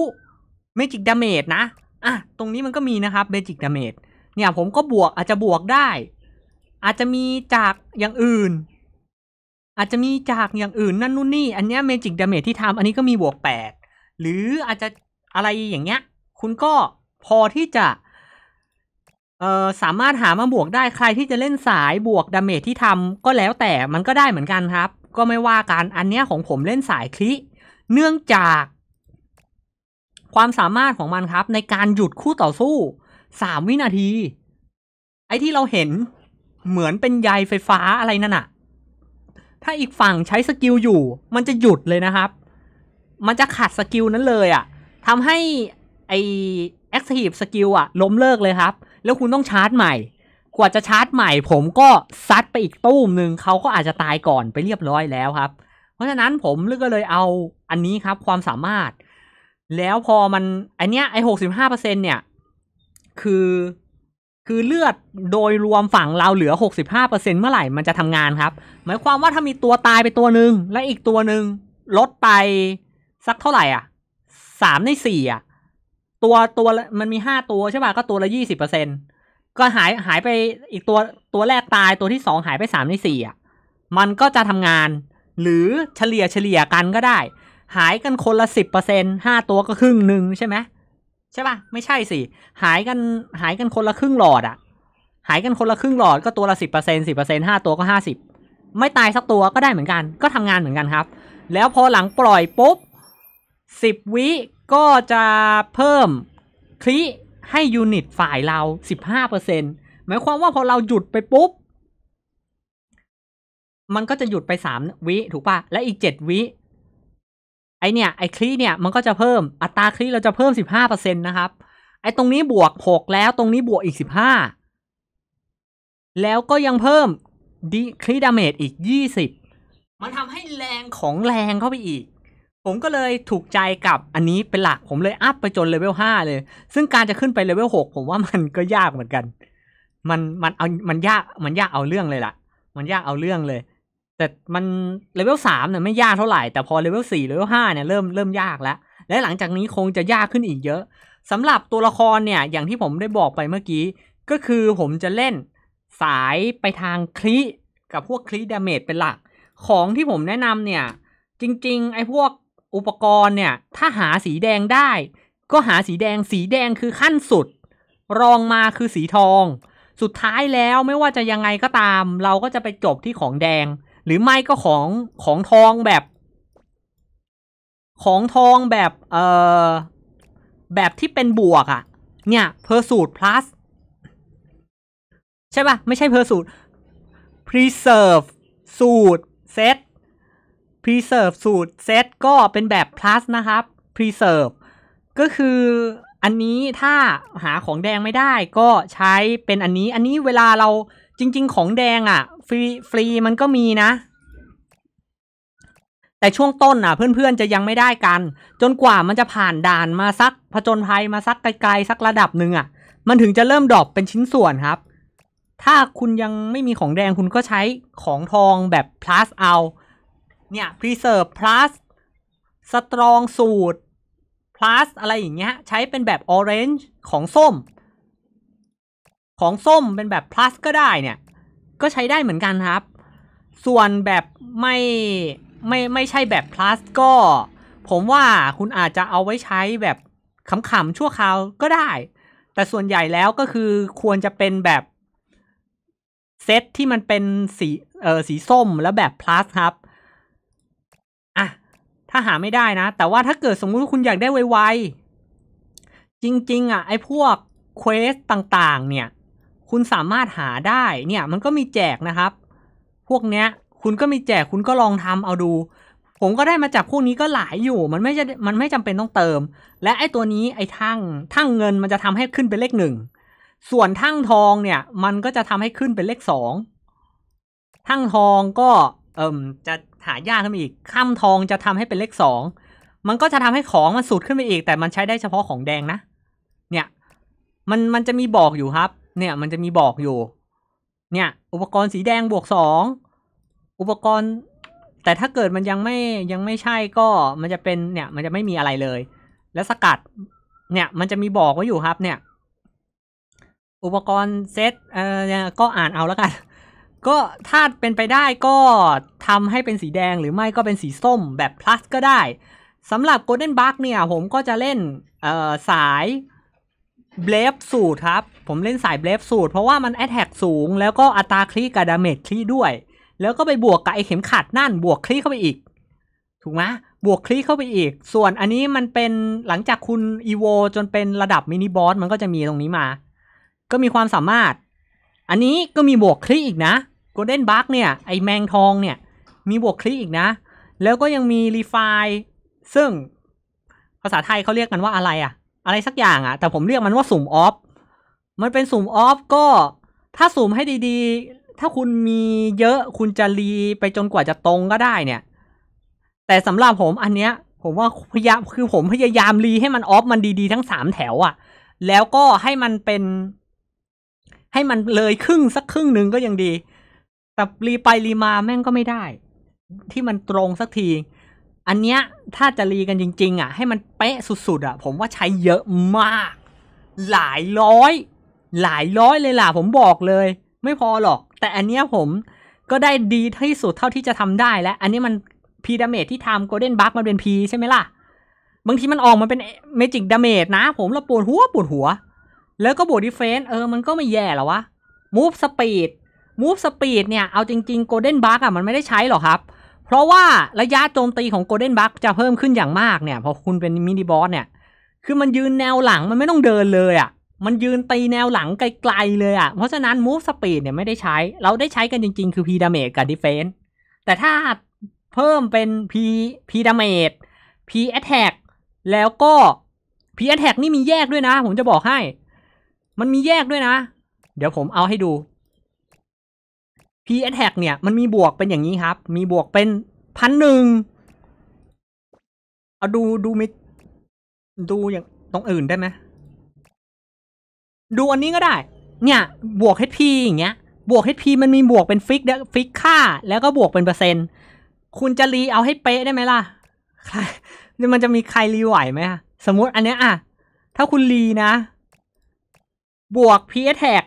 เมจิกดาเมจนะอ่ะตรงนี้มันก็มีนะครับเมจิกดาเมจเนี่ยผมก็บวก อาจจะบวกได้ อาจจะมีจากอย่างอื่น อาจจะมีจากอย่างอื่นนั่นนู่นนี่อันนี้เมจิกดาเมจที่ทำอันนี้ก็มีบวกแปดหรืออาจจะอะไรอย่างเงี้ย คุณก็พอที่จะเอ่อสามารถหามาบวกได้ใครที่จะเล่นสายบวกดาเมจที่ทำก็แล้วแต่มันก็ได้เหมือนกันครับ ก็ไม่ว่ากันอันเนี้ยของผมเล่นสายคลิเนื่องจาก ความสามารถของมันครับ ในการหยุดคู่ต่อสู้สามวินาที ไอ้ที่เราเห็นเหมือนเป็นใยไฟฟ้าอะไรนั่นอะถ้าอีกฝั่งใช้สกิลอยู่ มันจะหยุดเลยนะครับ มันจะขาดสกิลนั้นเลยอะทำให้ ไอแอคทีฟสกิลอะล้มเลิกเลยครับ แล้วคุณต้องชาร์จใหม่ กว่าจะชาร์จใหม่ผมก็ซัดไปอีกตู้มหนึ่งเขาก็อาจจะตายก่อนไปเรียบร้อยแล้วครับ เพราะฉะนั้นผมก็เลยเอาอันนี้ครับความสามารถ แล้วพอมันอันเนี้ยไอหกสิบห้าเปอร์เซ็นเนี่ยคือ คือเลือดโดยรวมฝั่งเราเหลือ 65%เมื่อไหร่มันจะทำงานครับ หมายความว่าถ้ามีตัวตายไปตัวหนึ่งและอีกตัวหนึ่งลดไปสักเท่าไหร่อ่ะสามในสี่อ่ะตัวตัวมันมีห้าตัว ใช่ป่ะก็ตัวละยี่สิบเปอร์เซ็นก็ หาย หายไปอีกตัวตัวแรกตายตัวที่สองหายไปสามในสี่อ่ะมันก็จะทำงาน หรือเฉลี่ยเฉลี่ยกันก็ได้หายกันคนละสิบเปอร์เซ็นห้าตัวก็ครึ่งหนึ่งใช่ไหมช่ปะไม่ใช่สิ หายกันหายกันคนละครึ่งหลอดอะหายกันคนละครึ่ง หลอดก็ตัวละสิบเปอร์เซ็นสิบเปอร์เซ็นห้าตัวก็ห้าสิบไม่ตายสักตัวก็ได้เหมือนกัน ก็ทำงานเหมือนกันครับ แล้วพอหลังปล่อยปุ๊บสิบวิก็จะเพิ่มคลิให้ยูนิตฝ่ายเราสิบห้าเปอร์เซ็นหมายความว่าพอเราหยุดไปปุ๊บ มันก็จะหยุดไปสามวิถูกปะและอีกเจ็ดวิไอเนี่ยไอคลีเนี่ยมัน ก็จะเพิ่มอัตราคลีเราจะเพิ่มสิบห้าเเปอร์ซ็นนะครับไอตรงนี้บวกหกแล้วตรงนี้บวกอีกสิบห้าแล้วก็ยังเพิ่มดีคลีดาเมจอีกยี่สิบมันทำให้แรงของแรงเข้าไปอีก ผมก็เลยถูกใจกับอันนี้เป็นหลัก ผมเลย อัพไป จนเลเวลห้าเลย ซึ่งการจะขึ้นไปเลเวลหกผมว่ามันก็ยากเหมือนกัน มันมันเอามันยากมันยากเอาเรื่องเลยล่ะ มันยากเอาเรื่องเลยแต่มันเลเวลสามเนี่ยไม่ยากเท่าไหร่แต่พอเลเวลสี่เลเวลห้าเนี่ยเริ่มเริ่มยากแล้ว และหลังจากนี้คงจะยากขึ้นอีกเยอะ สำหรับตัวละครเนี่ยอย่างที่ผมได้บอกไปเมื่อกี้ ก็คือผมจะเล่นสายไปทางคลีกับพวกคลีดาเมจเป็นหลัก ของที่ผมแนะนำเนี่ยจริง ๆ ไอ้พวกอุปกรณ์เนี่ยถ้าหาสีแดงได้ ก็หาสีแดงสีแดงคือขั้นสุด รองมาคือสีทอง สุดท้ายแล้วไม่ว่าจะยังไงก็ตาม เราก็จะไปจบที่ของแดงหรือไม่ก็ของของทองแบบ ของทองแบบเอ่อแบบที่เป็นบวกอะ่ะ เนี่ยเพอร์สูตร plus ใช่ปะ่ะไม่ใช่เพอร์สูตร preserve สูตรซ e ต preserve สูตรเซตก็เป็นแบบ plus นะครับ preserve ก็คืออันนี้ถ้าหาของแดงไม่ได้ ก็ใช้เป็นอันนี้อันนี้เวลาเราจริง ๆ ของแดงอะ่ะฟรีฟรีมันก็มีนะ แต่ช่วงต้นอ่ะเพื่อนๆจะยังไม่ได้กัน จนกว่ามันจะผ่านด่านมาสักผจญภัยมาสักไกลๆสักระดับหนึ่งอ่ะมันถึงจะเริ่มดรอปเป็นชิ้นส่วนครับ ถ้าคุณยังไม่มีของแดงคุณก็ใช้ของทองแบบ plus เอา เนี่ย preserve plus strong สูตร plus อะไรอย่างเงี้ยใช้เป็นแบบ orange ของส้ม ของส้มเป็นแบบ plus ก็ได้เนี่ยก็ใช้ได้เหมือนกันครับ ส่วนแบบไม่ไม่ไม่ใช่แบบ plus ก็ ผมว่าคุณอาจจะเอาไว้ใช้แบบขำๆชั่วคราวก็ได้ แต่ส่วนใหญ่แล้วก็คือควรจะเป็นแบบ เซตที่มันเป็นสีเออสีส้มแล้วแบบ plus ครับ อ่ะ ถ้าหาไม่ได้นะ แต่ว่าถ้าเกิดสมมติคุณอยากได้ไวๆ จริง ๆ อ่ะไอ้พวกเควสต่าง ๆ เนี่ยคุณสามารถหาได้ เนี่ย มันก็มีแจกนะครับ พวกเนี้ยคุณก็มีแจกคุณก็ลองทำเอาดู ผมก็ได้มาจากพวกนี้ก็หลายอยู่ มันไม่จะมันไม่จำเป็นต้องเติม และไอ้ตัวนี้ไอ้ทั้งทั้งเงินมันจะทำให้ขึ้นเป็นเลขหนึ่ง ส่วนทั้งทองเนี่ย มันก็จะทำให้ขึ้นเป็นเลขสอง ทั้งทองก็ เอิ่มจะหายากขึ้นอีกข้ามทองจะทำให้เป็นเลขสองมันก็จะทำให้ของ มันสูดขึ้นไปอีกแต่มันใช้ได้เฉพาะของแดงนะเนี่ย มันมันจะมีบอกอยู่ครับเนี่ยมันจะมีบอกอยู่ เนี่ยอุปกรณ์สีแดงบวกสองอุปกรณ์ แต่ถ้าเกิดมันยังไม่ยังไม่ใช่ก็มันจะเป็นเนี่ยมันจะไม่มีอะไรเลย และสกัดเนี่ยมันจะมีบอกไว้อยู่ครับเนี่ยอุปกรณ์เซตเอ่อก็อ่านเอาแล้วกันก็ถ้าเป็นไปได้ก็ทำให้เป็นสีแดงหรือไม่ก็เป็นสีส้มแบบ plus ก็ได้สำหรับ Golden Bug เนี่ยผมก็จะเล่นสายเบลฟสูตรครับ ผมเล่น สายเบลฟสูตร เพราะว่ามันแอตแทกสูง แล้วก็อัตราคลีกับดาเมจคลีด้วย แล้วก็ไปบวก กับ ไอเข็มขัด นั่น บวกคลีเข้าไปอีก ถูกไหมบวกคลีเข้าไปอีก ส่วนอันนี้มันเป็นหลังจากคุณ อีโว จนเป็นระดับมินิ บอส มันก็จะมีตรงนี้มา ก็มีความสามารถ อันนี้ก็มีบวกคลีอีกนะโกลเด้นบัคเนี่ยไอแมงทองเนี่ย มีบวกคลีอีกนะ แล้วก็ยังมีรีไฟซึ่ง ภาษาไทยเขาเรียกกันว่าอะไรอะ่ะอะไรสักอย่างอะแต่ผมเรียกมันว่า สุ่มออฟ มันเป็นสุ่มออฟก็ ถ้า สุ่มให้ดี ๆ ถ้าคุณมีเยอะคุณจะรีไปจนกว่าจะตรงก็ได้เนี่ย แต่สำหรับผมอันเนี้ย ผมว่าพยายามคือผมพยายามรีให้มันออฟมันดีๆทั้งสามแถวอะแล้วก็ให้มันเป็น ให้มันเลยครึ่งสักครึ่งหนึ่งก็ยังดี แต่รีไปรีมาแม่งก็ไม่ได้ ที่มันตรงสักทีอันเนี้ยถ้าจะรีกันจริงๆ อ่ะ ให้มันเป๊ะสุดๆอ่ะ ผมว่าใช้เยอะมาก หลายร้อย หลายร้อยเลยล่ะผมบอกเลย ไม่พอหรอก แต่อันเนี้ยผมก็ได้ดีที่สุดเท่าที่จะทำได้แล้ว อันนี้มันพีดาเมจที่ทำโกลเด้นบัคมันเป็นพีใช่ไหมล่ะ บางทีมันออกมาเป็นเมจิกดาเมจนะผมเราปวดหัวปวดหัว แล้วก็บวกดีเฟน์เออมันก็ไม่แย่หรอวะมูฟสปีดมูฟสปีดเนี่ยเอาจริง ๆโกลเด้นบัคอะมันไม่ได้ใช้หรอครับเพราะว่าระยะโจมตี ของโกลเด้นบัคจะเพิ่มขึ้นอย่างมากเนี่ยพอคุณเป็นมินิบอสเนี่ย คือมันยืนแนวหลังมันไม่ต้องเดินเลยอะ่ะ มันยืนตีแนวหลังไกล ๆ เลยอะ่ะเพราะฉะนั้นมูฟสปีดเนี่ยไม่ได้ใช้ เราได้ใช้กันจริง ๆ คือพีดาเมจกับดิเฟน s แต่ถ้าเพิ่มเป็นพีพีดาเมจพีแอทแทกแล้วก็พีแอทแทกนี่มีแยกด้วยนะ ผมจะบอกให้ มันมีแยกด้วยนะ เดี๋ยวผมเอาให้ดู PS t a k เนี่ยมันมีบวกเป็นอย่างนี้ครับ มีบวกเป็นพันหนึ่งเอาดูดูมิดูอย่างตรงอื่นได้ไหม ดูอันนี้ก็ได้ เนี่ย บวก HP อย่างเงี้ย บวก HP มันมีบวกเป็นฟิกฟิกค่าแล้วก็บวกเป็นเปอร์เซ็นต์คุณจะรีเอาให้เป๊ะได้ไหมล่ะใครมันจะมีใครรีไหวไหมสมมติอันเนี้ยอ่ะถ้าคุณรีนะบวก PS t a k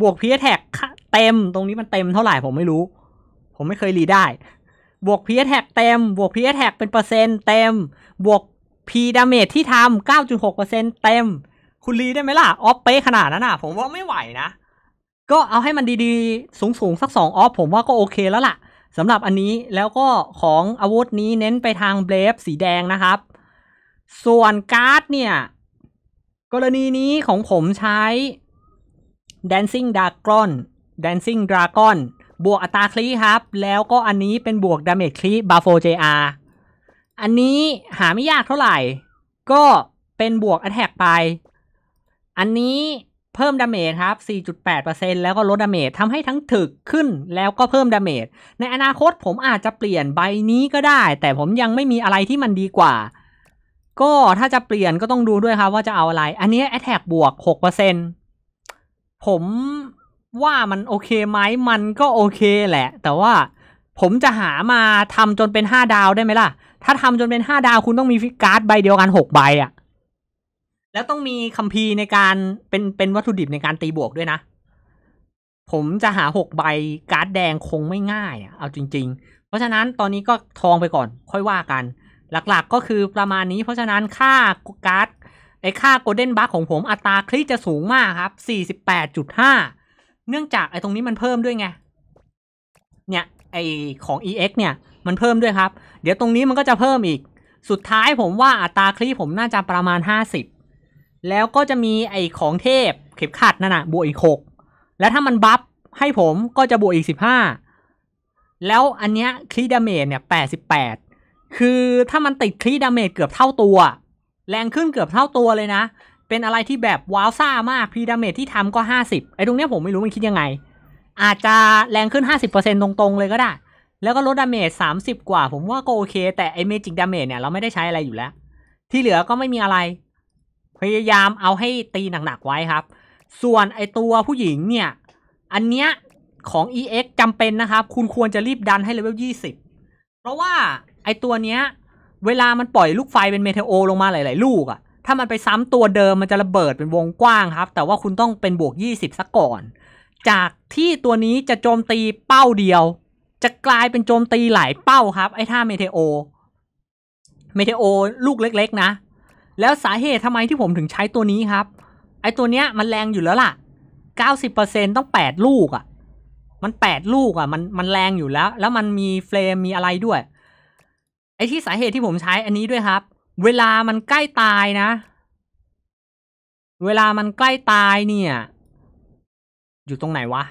บวก PS t a k เต็ม ตรงนี้มันเต็มเท่าไหร่ผมไม่รู้ ผมไม่เคยรีได้ บวกพีอทแท็กเต็ม บวกพีอทแท็กเป็นเปอร์เซ็นต์เต็ม บวกพีดาเมจที่ทำ 9.6%เปอร์เซ็นต็ม คุณรีได้ไหมล่ะ ออฟเป๊ขนาดนั้นน่ะผมว่าไม่ไหวนะ ก็เอาให้มันดีๆ สูงๆสักสออฟ ผมว่าก็โอเคแล้วล่ะสำหรับอันนี้แล้วก็ของอาวุธนี้เน้นไปทางเบลฟสีแดงนะครับ ส่วนการ์ดเนี่ย กรณีนี้ของผมใช้ Dancing Dragon Dancing Dragon บวกอัตราคลีครับ แล้วก็อันนี้เป็นบวกดาเมจคลีบาโฟ JR อันนี้หาไม่ยากเท่าไหร่ ก็เป็นบวกอัตแทกไป อันนี้เพิ่มดาเมจครับ 4.8%แล้วก็ลดดาเมจทำให้ทั้งถึกขึ้นแล้วก็เพิ่มดาเมจในอนาคตผมอาจจะเปลี่ยนใบนี้ก็ได้ แต่ผมยังไม่มีอะไรที่มันดีกว่า ก็ถ้าจะเปลี่ยนก็ต้องดูด้วยครับว่าจะเอาอะไร อันนี้แอตแทกบวก6%ผมว่ามันโอเคไหม มันก็โอเคแหละ แต่ว่าผมจะหามาทำจนเป็นห้าดาวได้ไหมล่ะ ถ้าทำจนเป็นห้าดาวคุณต้องมีการ์ดใบเดียวกันหกใบอะ่ะแล้วต้องมีคัมภีร์ในการเป็นเป็นวัตถุดิบในการตีบวกด้วยนะ ผมจะหาหกใบการ์ดแดงคงไม่ง่ายอะ่ะเอาจริง ๆ เพราะฉะนั้นตอนนี้ก็ทองไปก่อน ค่อยว่ากัน หลักๆก็คือประมาณนี้ เพราะฉะนั้นค่าการ์ดไอค่าโกลเด้นบัคของผม อัตราคลิกจะสูงมากครับ48.5เนื่องจากไอ้ตรงนี้มันเพิ่มด้วยไง เนี่ยไอ้ของ ex เนี่ย มันเพิ่มด้วยครับ เดี๋ยวตรงนี้มันก็จะเพิ่มอีก สุดท้ายผมว่าอัตราคลีผมน่าจะประมาณ 50 แล้วก็จะมีไอ้ของเทพเข็บขัดนั่นนะบวกอีก6แล้วถ้ามันบัฟให้ผมก็จะบวกอีก 15แล้วอันเนี้ยคลีดาเมจเนี่ย88คือถ้ามันติดคลีดาเมจเกือบเท่าตัว แรงขึ้นเกือบเท่าตัวเลยนะเป็นอะไรที่แบบว้าวซ่ามากพีดาเมจที่ทำก็ 50 ไอ้ตรงเนี้ยผมไม่รู้มันคิดยังไง อาจจะแรงขึ้น 50%ตรง ๆ เลยก็ได้ แล้วก็ลดดาเมจ 30 กว่าผมว่าก็โอเค แต่ไอเมจิกดาเมจเนี่ยเราไม่ได้ใช้อะไรอยู่แล้ว ที่เหลือก็ไม่มีอะไร พยายามเอาให้ตีหนัก ๆ ไว้ครับ ส่วนไอตัวผู้หญิงเนี่ย อันเนี้ยของ EX จำเป็นนะครับคุณควรจะรีบดันให้เลเวล20เพราะว่าไอตัวเนี้ยเวลามันปล่อยลูกไฟเป็นเมเทโอลงมาหลายๆ ลูกอะ่ะถ้ามันไปซ้ำตัวเดิมมันจะระเบิดเป็นวงกว้างครับ แต่ว่าคุณต้องเป็นบวก 20ซะก่อน จากที่ตัวนี้จะโจมตีเป้าเดียว จะกลายเป็นโจมตีหลายเป้าครับ ไอ้ท่าเมเทโอ เมเทโอ ลูกเล็กๆนะแล้วสาเหตุทำไมที่ผมถึงใช้ตัวนี้ครับ ไอ้ตัวเนี้ยมันแรงอยู่แล้วล่ะ 90%ต้อง 8 ลูกอะ่ะ มัน 8 ลูกอะ่ะมันมันแรงอยู่แล้ว แล้วมันมีเฟรมมีอะไรด้วย ไอ้ที่สาเหตุที่ผมใช้อันนี้ด้วยครับเวลามันใกล้ตายนะ เวลามันใกล้ตายเนี่ย อยู่ตรงไหนวะ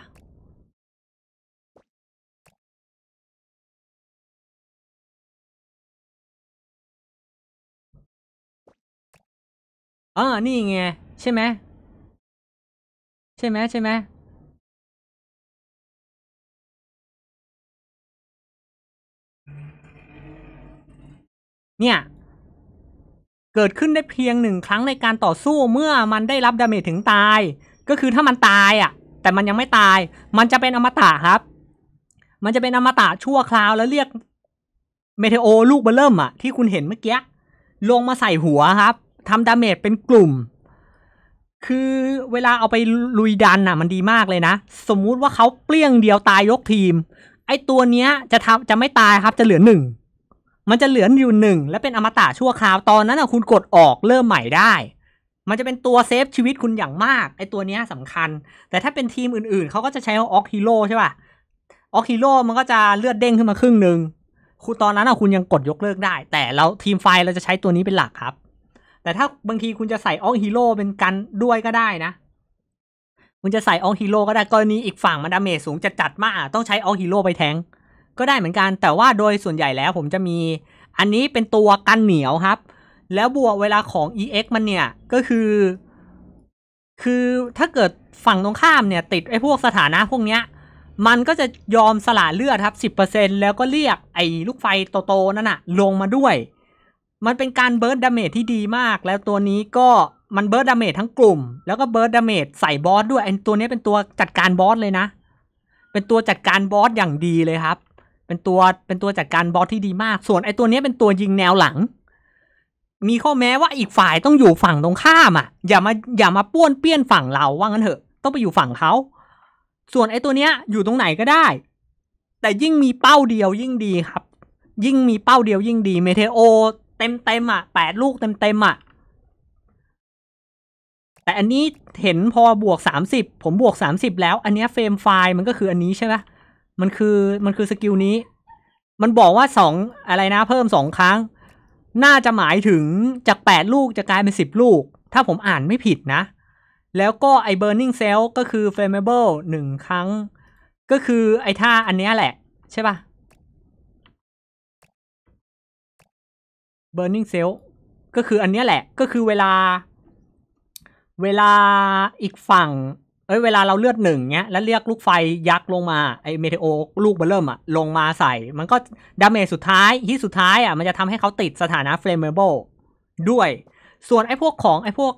เออนี่ไง ใช่ไหม ใช่ไหม ใช่ไหม เนี่ยเกิดขึ้นได้เพียงหนึ่งครั้งในการต่อสู้เมื่อมันได้รับดาเมจถึงตาย ก็คือถ้ามันตายอ่ะ แต่มันยังไม่ตาย มันจะเป็นอมตะครับ มันจะเป็นอมตะชั่วคราว แล้วเรียกเมเทโอลูกเบลเริ่มอ่ะ ที่คุณเห็นเมื่อกี้ลงมาใส่หัวครับทำดาเมจเป็นกลุ่ม คือเวลาเอาไปลุยดันอ่ะ มันดีมากเลยนะ สมมุติว่าเขาเปลี่ยงเดียวตายยกทีม ไอ้ตัวเนี้ยจะทำจะไม่ตายครับจะเหลือหนึ่งมันจะเหลืออยู่หนึ่งและเป็นอมตะชั่วคราว ตอนนั้นอ่ะคุณกดออกเริ่มใหม่ได้ มันจะเป็นตัวเซฟชีวิตคุณอย่างมาก ไอตัวเนี้ยสำคัญ แต่ถ้าเป็นทีมอื่นๆ เขาก็จะใช้ออกฮีโร่ใช่ป่ะออกฮีโร่ มันก็จะเลือดเด้งขึ้นมาครึ่งหนึ่งคุณตอนนั้นอ่ะคุณยังกดยกเลิกได้ แต่เราทีมไฟเราจะใช้ตัวนี้เป็นหลักครับ แต่ถ้าบางทีคุณจะใส่ออกฮีโร่เป็นกันด้วยก็ได้นะ คุณจะใส่ออกฮีโร่ก็ได้กรณีอีกฝั่งมันดาเมจสูงจะจัดมากต้องใช้ออกฮีโร่ไปแทงก็ได้เหมือนกัน แต่ว่าโดยส่วนใหญ่แล้วผมจะมี อันนี้เป็นตัวกันเหนียวครับ แล้วบวกเวลาของ ex มันเนี่ยก็คือ คือถ้าเกิดฝั่งตรงข้ามเนี่ย ติดไอ้พวกสถานะพวกเนี้ย มันก็จะยอมสละเลือดครับ 10%แล้วก็เรียกไอ้ลูกไฟโตๆนั่นอะลงมาด้วย มันเป็นการเบิร์ดดาเมจที่ดีมาก แล้วตัวนี้ก็มันเบิร์ดดาเมจทั้งกลุ่ม แล้วก็เบิร์ดดาเมจใส่บอสด้วยไอ้ตัวนี้เป็นตัวจัดการบอสเลยนะ เป็นตัวจัดการบอสอย่างดีเลยครับเป็นตัวเป็นตัว จัด การ บอสที่ดีมาก ส่วนไอตัวนี้เป็นตัวยิงแนวหลัง มีข้อแม้ว่าอีกฝ่ายต้องอยู่ฝั่งตรง ข้ามอ่ะอย่ามาอย่า มาป้วนเปี้ยนฝั่งเราว่างั้นเถอะต้องไปอยู่ฝั่งเขา ส่วนไอตัวเนี้ยอยู่ตรงไหนก็ได้ แต่ยิ่งมีเป้าเดียวยิ่งดีครับ ยิ่งมีเป้าเดียวยิ่งดีเมเทโอ เต็มเต็มอ่ะแปดลูกเต็มเต็มอ่ะแต่อันนี้เห็นพอบวกสสามิบผมบวกสสามิบแล้ว อันนี้เฟรมไฟล์มันก็คืออันนี้ใช่ไหมมันคือมันคือสกิลนี้ มันบอกว่าสองอะไรนะเพิ่มสองครั้ง น่าจะหมายถึงจากแปดลูกจะกลายเป็นสิบลูก ถ้าผมอ่านไม่ผิดนะ แล้วก็ไอเบอร์นิงเซลก็คือเฟ a m a b l e หนึ่งครั้ง ก็คือไอท่าอันนี้แหละ ใช่ปะ่ะ Burning Cell ก็คืออันนี้แหละก็คือเวลา เวลาอีกฝั่งเอ้ยเวลาเราเลือดหนึ่งเงี้ย แล้วเรียกลูกไฟยักษ์ลงมาไอเมเทโอลูกเบลเริ่มอะลงมาใส่มันก็ ดาเมจสุดท้ายที่สุดท้ายอะมันจะทำให้เขาติดสถานะเฟรมเมอร์เบลด้วย ส่วนไอพวกของ ไอพวก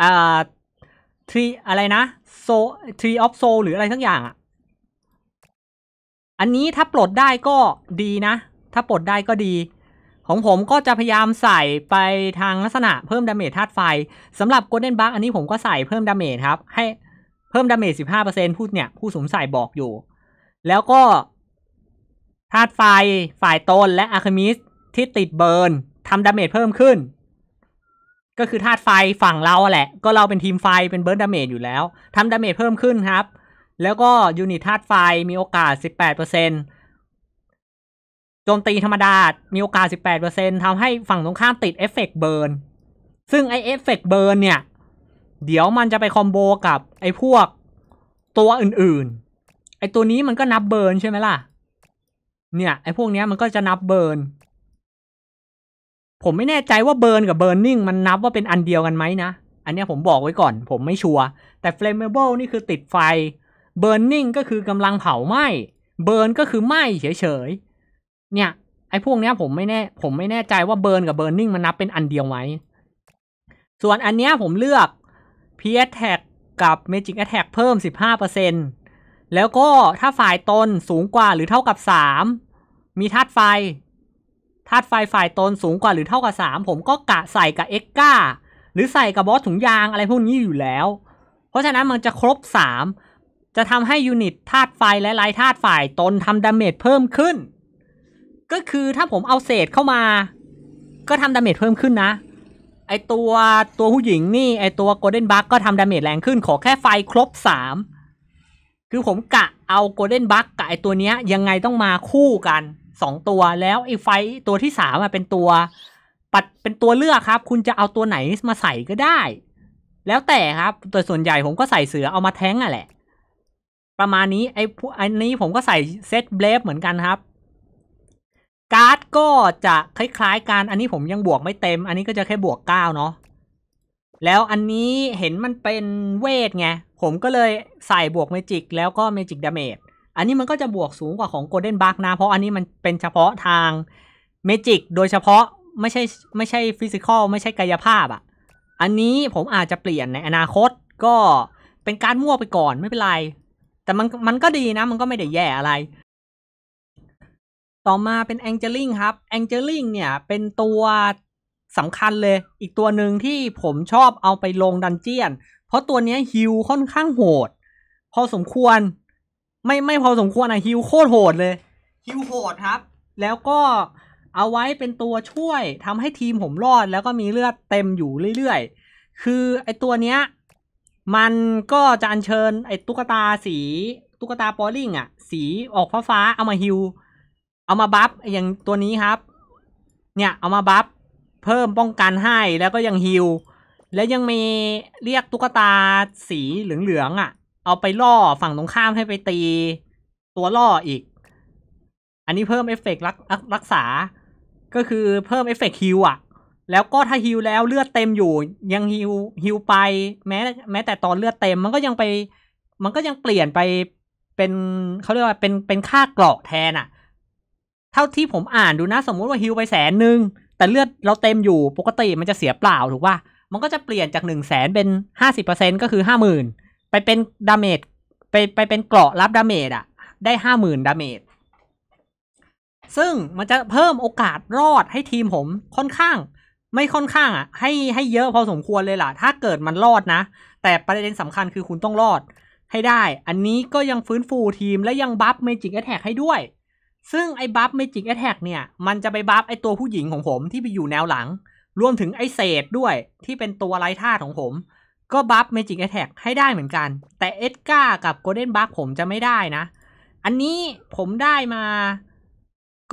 อ่าทรีอะไรนะโซทรีออฟโซหรืออะไรทั้งอย่างอะอันนี้ถ้าปลดได้ก็ดีนะ ถ้าปลดได้ก็ดี ของผมก็จะพยายามใส่ไปทางลักษณะเพิ่มดาเมจธาตุไฟสำหรับโกลเด้นบัคอันนี้ผมก็ใส่เพิ่มดาเมจครับให้พิ่มดาเมจสิบห้าเปอร์เซ็นพูด เนี่ยผู้สวมใส่บอกอยู่ แล้วก็ธาตุไฟ ฝ่ายตนและอาคมิสที่ติดเบิร์นทำดาเมจเพิ่มขึ้น ก็คือธาตุไฟฝั่งเราแหละ ก็เราเป็นทีมไฟ เป็นเบิร์นดาเมจอยู่แล้วทำดาเมจเพิ่มขึ้นครับ แล้วก็ยูนิตธาตุไฟมีโอกาส 18%โจมตีธรรมดา มีโอกาส 18%ทำให้ฝั่งตรงข้ามติดเอฟเฟกเบิร์น ซึ่งไอเอฟเฟกเบิร์นเนี่ยเดี๋ยวมันจะไปคอมโบกับไอ้พวกตัวอื่นๆ ไอ้ตัวนี้มันก็นับเบิร์นใช่ไหมล่ะ เนี่ย ไอ้พวกนี้มันก็จะนับเบิร์น ผมไม่แน่ใจว่าเบิร์นกับเบิร์นนิ่งมันนับว่าเป็นอันเดียวกันไหมนะ อันนี้ผมบอกไว้ก่อน ผมไม่ชัวร์แต่ flammable นี่คือติดไฟ burning ก็คือกำลังเผาไหม้ เบิร์นก็คือไหม้เฉยๆ เนี่ยไอ้พวกนี้ผมไม่แน่ ผมไม่แน่ใจว่าเบิร์นกับเบิร์นนิ่งมันนับเป็นอันเดียวไหมส่วนอันเนี้ยผมเลือก p s t แทกับ Magic Attack เพิ่ม 15%แล้วก็ถ้าฝ่ายตนสูงกว่าหรือเท่ากับ 3 มีธาตุไฟธาตุไฟฝ่ายตนสูงกว่าหรือเท่ากับ 3 ผมก็กะใส่กับเอ็กก้าหรือใส่กับบอสถุงยางอะไรพวกนี้อยู่แล้ว เพราะฉะนั้นมันจะครบ 3 จะทำให้ยูนิตธาตุไฟและลายธาตุฝ่ายตนทำดาเมจเพิ่มขึ้น ก็คือถ้าผมเอาเศษเข้ามา ก็ทำดาเมจเพิ่มขึ้นนะไอตัวตัวผู้หญิงนี่ ไอตัวโกลเด้นบัคก็ทำดาเมจแรงขึ้นขอแค่ไฟครบสาม คือผมกะเอาโกลเด้นบัคกับไอตัวเนี้ยยังไงต้องมาคู่กัน สองตัวแล้วไอไฟตัวที่สามเป็นตัว ปัดเป็นตัวเลือกครับ คุณจะเอาตัวไหน มาใส่ก็ได้ แล้วแต่ครับ ตัวส่วนใหญ่ผมก็ใส่เสือเอามาแท้งอ่ะแหละประมาณนี้ไออันนี้ผมก็ใส่เซตเบลฟเหมือนกันครับการ์ดก็จะคล้ายๆกันอันนี้ผมยังบวกไม่เต็ม อันนี้ก็จะแค่บวก9เนาะ แล้วอันนี้เห็นมันเป็นเวทไง ผมก็เลยใส่บวกเมจิกแล้วก็เมจิกดาเมจ อันนี้มันก็จะบวกสูงกว่าของโกลเด้นบัคนะ เพราะอันนี้มันเป็นเฉพาะทางเมจิก โดยเฉพาะไม่ใช่ไม่ใช่ฟิสิกอลไม่ใช่กายภาพอะ่ะ อันนี้ผมอาจจะเปลี่ยนในอนาคตก็เป็นการมั่วไปก่อนไม่เป็นไร แต่มันมันก็ดีนะ มันก็ไม่ได้แย่อะไรต่อมาเป็นแองเจลิงครับแองเจลิงเนี่ย เป็นตัวสำคัญเลย อีกตัวหนึ่งที่ผมชอบเอาไปลงดันเจียน เพราะตัวนี้ฮิลค่อนข้างโหดพอสมควรไม่ไม่พอสมควรอะฮิลโคตรโหดเลยฮิลโหดครับแล้วก็เอาไว้เป็นตัวช่วยทำให้ทีมผมรอดแล้วก็มีเลือดเต็มอยู่เรื่อยๆ คือไอตัวเนี้ยมันก็จะอัญเชิญไอตุ๊กตาสีตุ๊กตาปอลลิงอะสีออกฟ้าฟ้าเอามาฮิลเอามาบัฟอย่างตัวนี้ครับเนี่ย เอามาบัฟเพิ่มป้องกันให้แล้วก็ยังฮิลและยังมีเรียกตุ๊กตาสีเหลืองๆอ่ะ เอาไปล่อฝั่งตรงข้ามให้ไปตีตัวล่ออีก อันนี้เพิ่มเอฟเฟกรักรักษา ก็คือเพิ่มเอฟเฟกต์ฮิลอ่ะ แล้วก็ถ้าฮิลแล้วเลือดเต็มอยู่ยังฮิลฮิลไปแม้แม้แต่ตอนเลือดเต็ม มันก็ยังไปมันก็ยังเปลี่ยนไปเป็นเขาเรียกว่าเป็นเป็นค่าเกราะแทนอ่ะเท่าที่ผมอ่านดูนะสมมุติว่าฮิวไปแสนหนึ่งแต่เลือดเราเต็มอยู่ปกติมันจะเสียเปล่าถูกป่ะมันก็จะเปลี่ยนจาก1นึ่งแสนเป็น 50%ก็คือ 50,000 ไปเป็นดาเมจไปไปเป็นเกราะรับดาเมจอะได้ 50,000 ดาเมจซึ่งมันจะเพิ่มโอกาสรอดให้ทีมผมค่อนข้าง ไม่ค่อนข้างอะให้ให้เยอะพอสมควรเลยล่ะ ถ้าเกิดมันรอดนะ แต่ประเด็นสำคัญคือคุณต้องรอดให้ได้ อันนี้ก็ยังฟื้นฟูทีมและยังบัฟเมจิกแอทแทกให้ด้วยซึ่งไอ้บัฟเมจิกแอทแทกเนี่ย มันจะไปบัฟไอ้ตัวผู้หญิงของผมที่ไปอยู่แนวหลัง รวมถึงไอ้เศษด้วยที่เป็นตัวไร้่าของผม ก็บัฟเมจิกแอทแทกให้ได้เหมือนกัน แต่เอ็ดก้ากับโกลเด้นบัฟผมจะไม่ได้นะ อันนี้ผมได้มา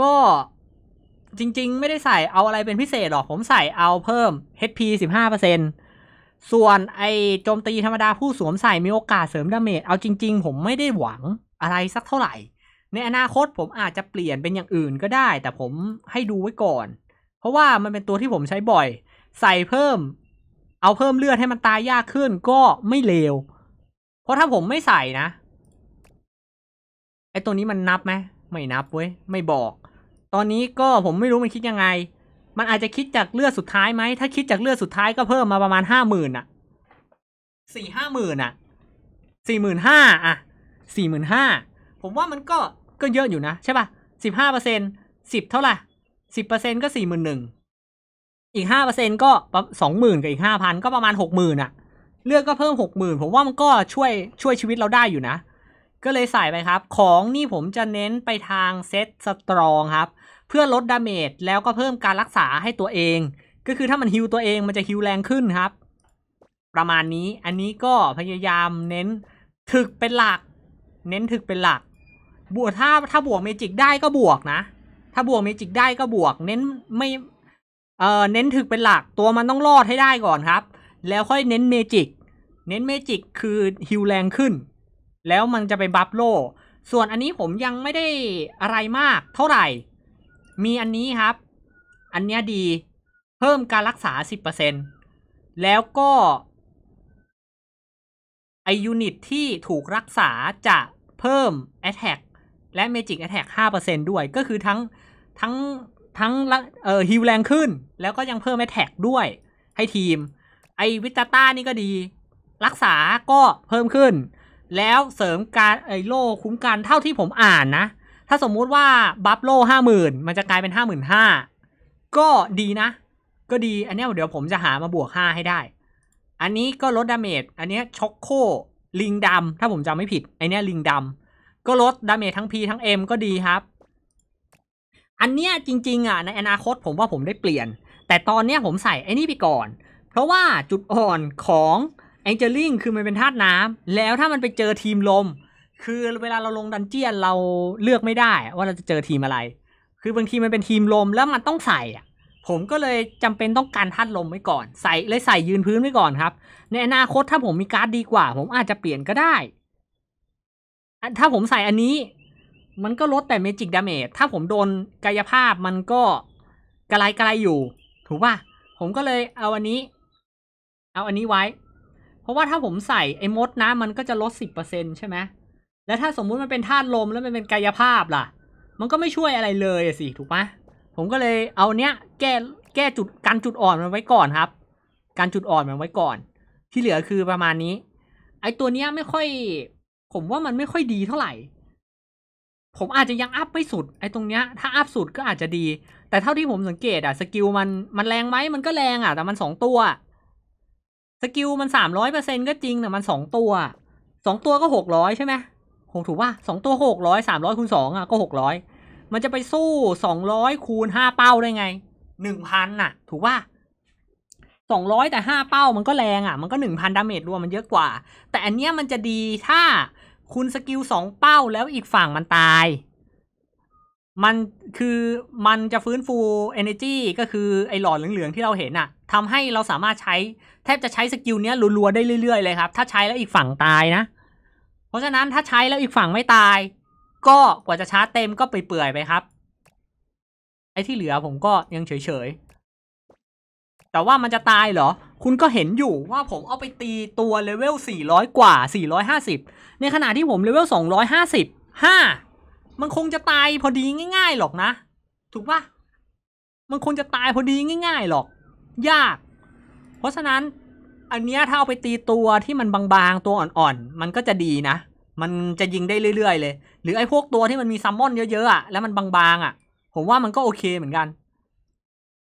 ก็จริง ๆ ไม่ได้ใส่เอาอะไรเป็นพิเศษหรอกผมใส่เอาเพิ่ม HP 15%ส่วนไอ้โจมตีธรรมดาผู้สวมใส่มีโอกาสเสริมดาเมจเอาจริงๆ ผมไม่ได้หวังอะไรสักเท่าไหร่ในอนาคตผมอาจจะเปลี่ยนเป็นอย่างอื่นก็ได้ แต่ผมให้ดูไว้ก่อน เพราะว่ามันเป็นตัวที่ผมใช้บ่อย ใส่เพิ่ม เอาเพิ่มเลือดให้มันตายยากขึ้นก็ไม่เลวเพราะถ้าผมไม่ใส่นะไอตัวนี้มันนับไหมไม่นับเว้ยไม่บอก ตอนนี้ก็ผมไม่รู้มันคิดยังไง มันอาจจะคิดจากเลือดสุดท้ายไหมถ้าคิดจากเลือดสุดท้ายก็เพิ่มมาประมาณห้าหมื่นอะสี่ห้าหมื่นอะสี่หมื่นห้าอะสี่หมื่นห้าผมว่ามันก็ก็เยอะอยู่นะใช่ป่ะสิบห้าเปอร์เซ็นสิบเท่าไหร่สิบเปอร์เซ็นก็สี่หมื่นหนึ่งอีกห้าเปอร์เซ็นก็สองหมื่นกับอีกห้าพันก็ประมาณหกหมื่นอะเลือกก็เพิ่มหกหมื่นผมว่ามันก็ช่วยช่วยชีวิตเราได้อยู่นะ ก็เลยใส่ไปครับ ของนี่ผมจะเน้นไปทางเซตสตรองครับ เพื่อลดดาเมจแล้วก็เพิ่มการรักษาให้ตัวเอง ก็คือถ้ามันฮิวตัวเองมันจะฮิวแรงขึ้นครับ ประมาณนี้อันนี้ก็พยายามเน้นถึกเป็นหลัก เน้นถึกเป็นหลักบวกถ้าถ้าบวกเมจิกได้ก็บวกนะถ้าบวกเมจิกได้ก็บวกเน้นไม่เอ่อเน้นถึกเป็นหลักตัวมันต้องรอดให้ได้ก่อนครับ แล้วค่อยเน้นเมจิกเน้นเมจิกคือฮิวแรงขึ้นแล้วมันจะไปบัฟโลส่วนอันนี้ผมยังไม่ได้อะไรมากเท่าไหร่ มีอันนี้ครับอันเนี้ยดีเพิ่มการรักษา10%แล้วก็ไอยูนิตที่ถูกรักษาจะเพิ่ม Attack และ Magic Attack 5%ด้วยก็คือทั้งทั้งทั้งเอ่อฮิวแรงขึ้นแล้วก็ยังเพิ่มแอทแท็ด้วยให้ทีมไอวิตาต้านี่ก็ดีรักษาก็เพิ่มขึ้นแล้วเสริมการไอโลคุ้มกันเท่าที่ผมอ่านนะ ถ้าสมมุติว่าบัฟโล่ห้าหมื่นมันจะกลายเป็นห้าหมื่นห้าก็ดีนะก็ดีอันนี้เดี๋ยวผมจะหามาบวกห้าให้ได้ อันนี้ก็ลดดาเมจอันนี้ช็อกโคลิงดำถ้าผมจำไม่ผิดไอเนี้ยลิงดำก็ลดดาเมจทั้ง P ทั้ง M ก็ดีครับ อันเนี้ยจริง ๆ อ่ะในอนาคตผมว่าผมได้เปลี่ยน แต่ตอนเนี้ยผมใส่ไอ้นี่ไปก่อน เพราะว่าจุดอ่อนของแองเจลิงคือมันเป็นธาตุน้ำ แล้วถ้ามันไปเจอทีมลม คือเวลาเราลงดันเจียน เราเลือกไม่ได้ว่าเราจะเจอทีมอะไร คือบางทีมันเป็นทีมลมแล้วมันต้องใส่ผมก็เลยจำเป็นต้องการธาตุลมไว้ก่อน ใส่เลยใส่ยืนพื้นไว้ก่อนครับ ในอนาคตถ้าผมมีการ์ดดีกว่า ผมอาจจะเปลี่ยนก็ได้ถ้าผมใส่อันนี้มันก็ลดแต่เมจิกดาเมจถ้าผมโดนกายภาพมันก็กระไรกระไรอยู่ ถูกป่ะผมก็เลยเอาอันนี้ เอาอันนี้ไว้เพราะว่าถ้าผมใส่ไอ้มดนะมันก็จะลดสิบเปอร์เซ็นใช่ไหม แล้วถ้าสมมุติมันเป็นธาตุลมแล้วมันเป็นกายภาพล่ะ มันก็ไม่ช่วยอะไรเลยสิถูกปะผมก็เลยเอาเนี้ยแก้แก้จุดการจุดอ่อนมันไว้ก่อนครับ การจุดอ่อนมันไว้ก่อน ที่เหลือคือประมาณนี้ ไอตัวเนี้ยไม่ค่อยผมว่ามันไม่ค่อยดีเท่าไหร่ ผมอาจจะยังอัพไม่สุด ไอ้ตรงเนี้ยถ้าอัพสุดก็อาจจะดี แต่เท่าที่ผมสังเกตอะสกิลมันมันแรงไหมมันก็แรงอะแต่มันสองตัวสกิลมันสามร้อยเปอร์เซ็นก็จริงแต่มันสองตัวสองตัวก็หกร้อยใช่ไหมผมถูกว่าสองตัวหกร้อยสามร้อยคูณสองอะก็หกร้อยมันจะไปสู้สองร้อยคูณห้าเป้าได้ไงหนึ่งพันอะถูกว่าสองร้อยแต่ห้าเป้ามันก็แรงอะมันก็หนึ่งพันดาเมจรวมมันเยอะกว่า แต่อันเนี้ยมันจะดีถ้าคุณสกิลสองเป้าแล้วอีกฝั่งมันตาย มันคือมันจะฟื้นฟู energy ก็คือ ไอหลอดเหลือง ๆ ที่เราเห็นอะทำให้เราสามารถใช้แทบจะใช้สกิลเนี้ยรัวๆได้เรื่อย ๆ เลยครับ ถ้าใช้แล้วอีกฝั่งตายนะ เพราะฉะนั้นถ้าใช้แล้วอีกฝั่ง ไม่ตาย ก็กว่าจะชาร์จเต็มก็ไปเปื่อยไปครับ ไอที่เหลือผมก็ยังเฉย ๆ แต่ว่ามันจะตายเหรอคุณก็เห็นอยู่ว่าผมเอาไปตีตัวเลเวลสี่ร้อยกว่าสี่ร้้อยหาสิบในขณะที่ผมเลเวลสองร้อยห้าสิบห้ามันคงจะตายพอดีง่าย ๆ หรอกนะ ถูกปะมันคงจะตายพอดีง่าย ๆ หรอก ยาก เพราะฉะนั้น อันเนี้ยถ้าเอาไปตีตัวที่มันบางๆ ตัวอ่อนๆ มันก็จะดีนะ มันจะยิงได้เรื่อยๆ เลย หรือไอ้พวกตัวที่มันมีซัมมอนเยอะๆอ่ะแล้วมันบางๆอ่ะผมว่ามันก็โอเคเหมือนกัน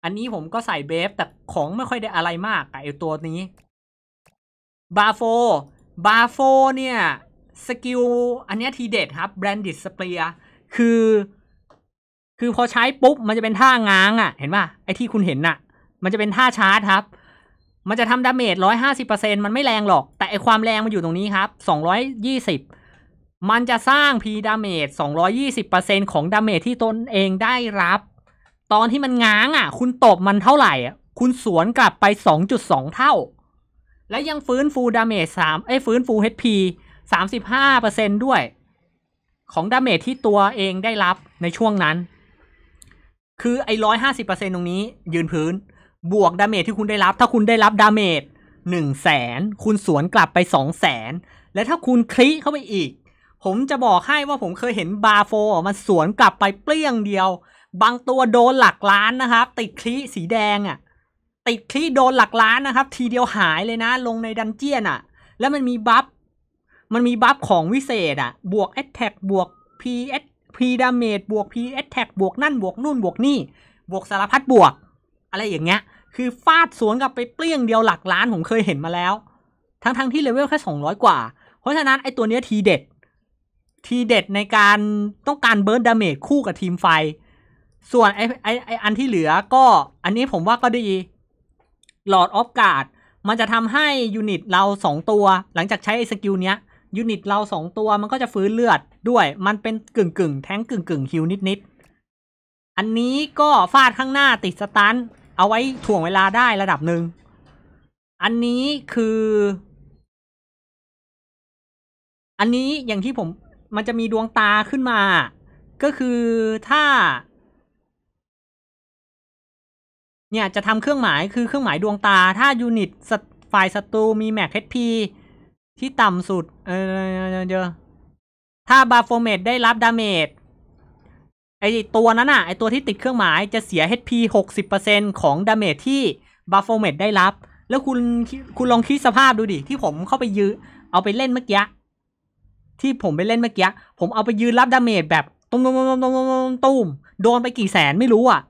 อันนี้ผมก็ใส่เบฟ แต่ของไม่ค่อยได้อะไรมากไอ้ตัวนี้ บาโฟ บาโฟเนี่ยสกิลอันนี้ทีเด็ด ครับแบรนดิสเปียคือ คือพอใช้ปุ๊บ มันจะเป็นท่าง้างอะ่ะ เห็นป่ะ ไอที่คุณเห็นน่ะ มันจะเป็นท่าชาร์จ ครับ มันจะทำดาเมจร้อยห้าสิบเปอร์เซ็นมันไม่แรง หรอก แต่ไอความแรง มัน อยู่ตรงนี้ครับสองร้อยยี่สิบมันจะสร้างพีดาเมจสองร้อยี่สิบเปอร์เซ็นของ ดาเมจที่ตนเองได้รับ ตอนที่มันง้างอะ่ะ คุณตบมันเท่าไหร่คุณสวนกลับไปสองจุดสองเท่า และยังฟื้นฟูดาเมจสามไอฟื้นฟูเฮดพี35%ด้วยของ ดาเมจที่ตัวเองได้รับในช่วงนั้น คือ ไอ้ร้อยห้าสิบเปอร์เซ็นตรงนี้ ยืน พื้น บวก ดาเมจที่คุณได้รับ ถ้าคุณได้รับดาเมจหนึ่งแสนคุณสวนกลับไปสองแสนและถ้าคุณคลิกเข้าไปอีก ผมจะบอกให้ว่าผมเคยเห็น บาโฟมันสวนกลับไปเปลี้ยง เดียว บางตัวโดนหลักล้านนะครับ ติดคลิสีแดงอะ่ะ ติดคลิโดนหลักล้านนะครับ ทีเดียวหายเลยนะ ลงในดันเจียนอะ่ะ แล้วมันมีบัฟมันมีบัฟของวิเศษอะบวกอตแทกบวกพีเอสพีดาเมจบวกพี p อ t แทกบวกนั่นบวกนู่น บวกนี่ บวกสารพัด บวก อะไรอย่างเงี้ย คือฟาดสวนกับไปเปลี้ยงเดียวหลักล้านผมเคยเห็นมาแล้ว ทั้งๆทที่เลเวลแค่สองร้อยกว่า เพราะฉะนั้นไอตัวเนี้ยทีเด็ด ทีเด็ด ในการต้องการเบิร์นดาเมจคู่กับทีมไฟ ส่วนไอไอไออันที่เหลือก็ อันนี้ผมว่าก็ดีหลอดออฟการ์ดมันจะทำให้ยูนิตเราสองตัวหลังจากใช้สกิลเนี้ยยูนิตเราสองตัวมันก็จะฟื้นเลือดด้วย มันเป็นกึ่งกึ่งแท้งกึ่งกึ่งฮิวนิดนิด อันนี้ก็ฟาดข้างหน้าติดสตัน เอาไว้ถ่วงเวลาได้ระดับหนึ่ง อันนี้คือ อันนี้อย่างที่ผมมันจะมีดวงตาขึ้นมา ก็คือถ้า เนี่ยจะทำเครื่องหมายคือเครื่องหมายดวงตาถ้ายูนิตฝ่ายศัตรูมีแม็กเฮพีที่ต่ำสุด เออเดี๋ยวถ้าบาโฟเมตได้รับดาเมจไอตัวนั้นอะไอตัวที่ติดเครื่องหมายจะเสีย HP 60%ของดาเมจที่บาโฟเมตได้รับ แล้วคุณคุณลองคิดสภาพดูดิ ที่ผมเข้าไปยืนเอาไปเล่นเมื่อกี้ที่ผมไปเล่นเมื่อกี้ผมเอาไปยืนรับดาเมจแบบตุ้มตุ้มตุ้มตุ้มตุ้มตุ้มโดนไปกี่แสนไม่รู้อะ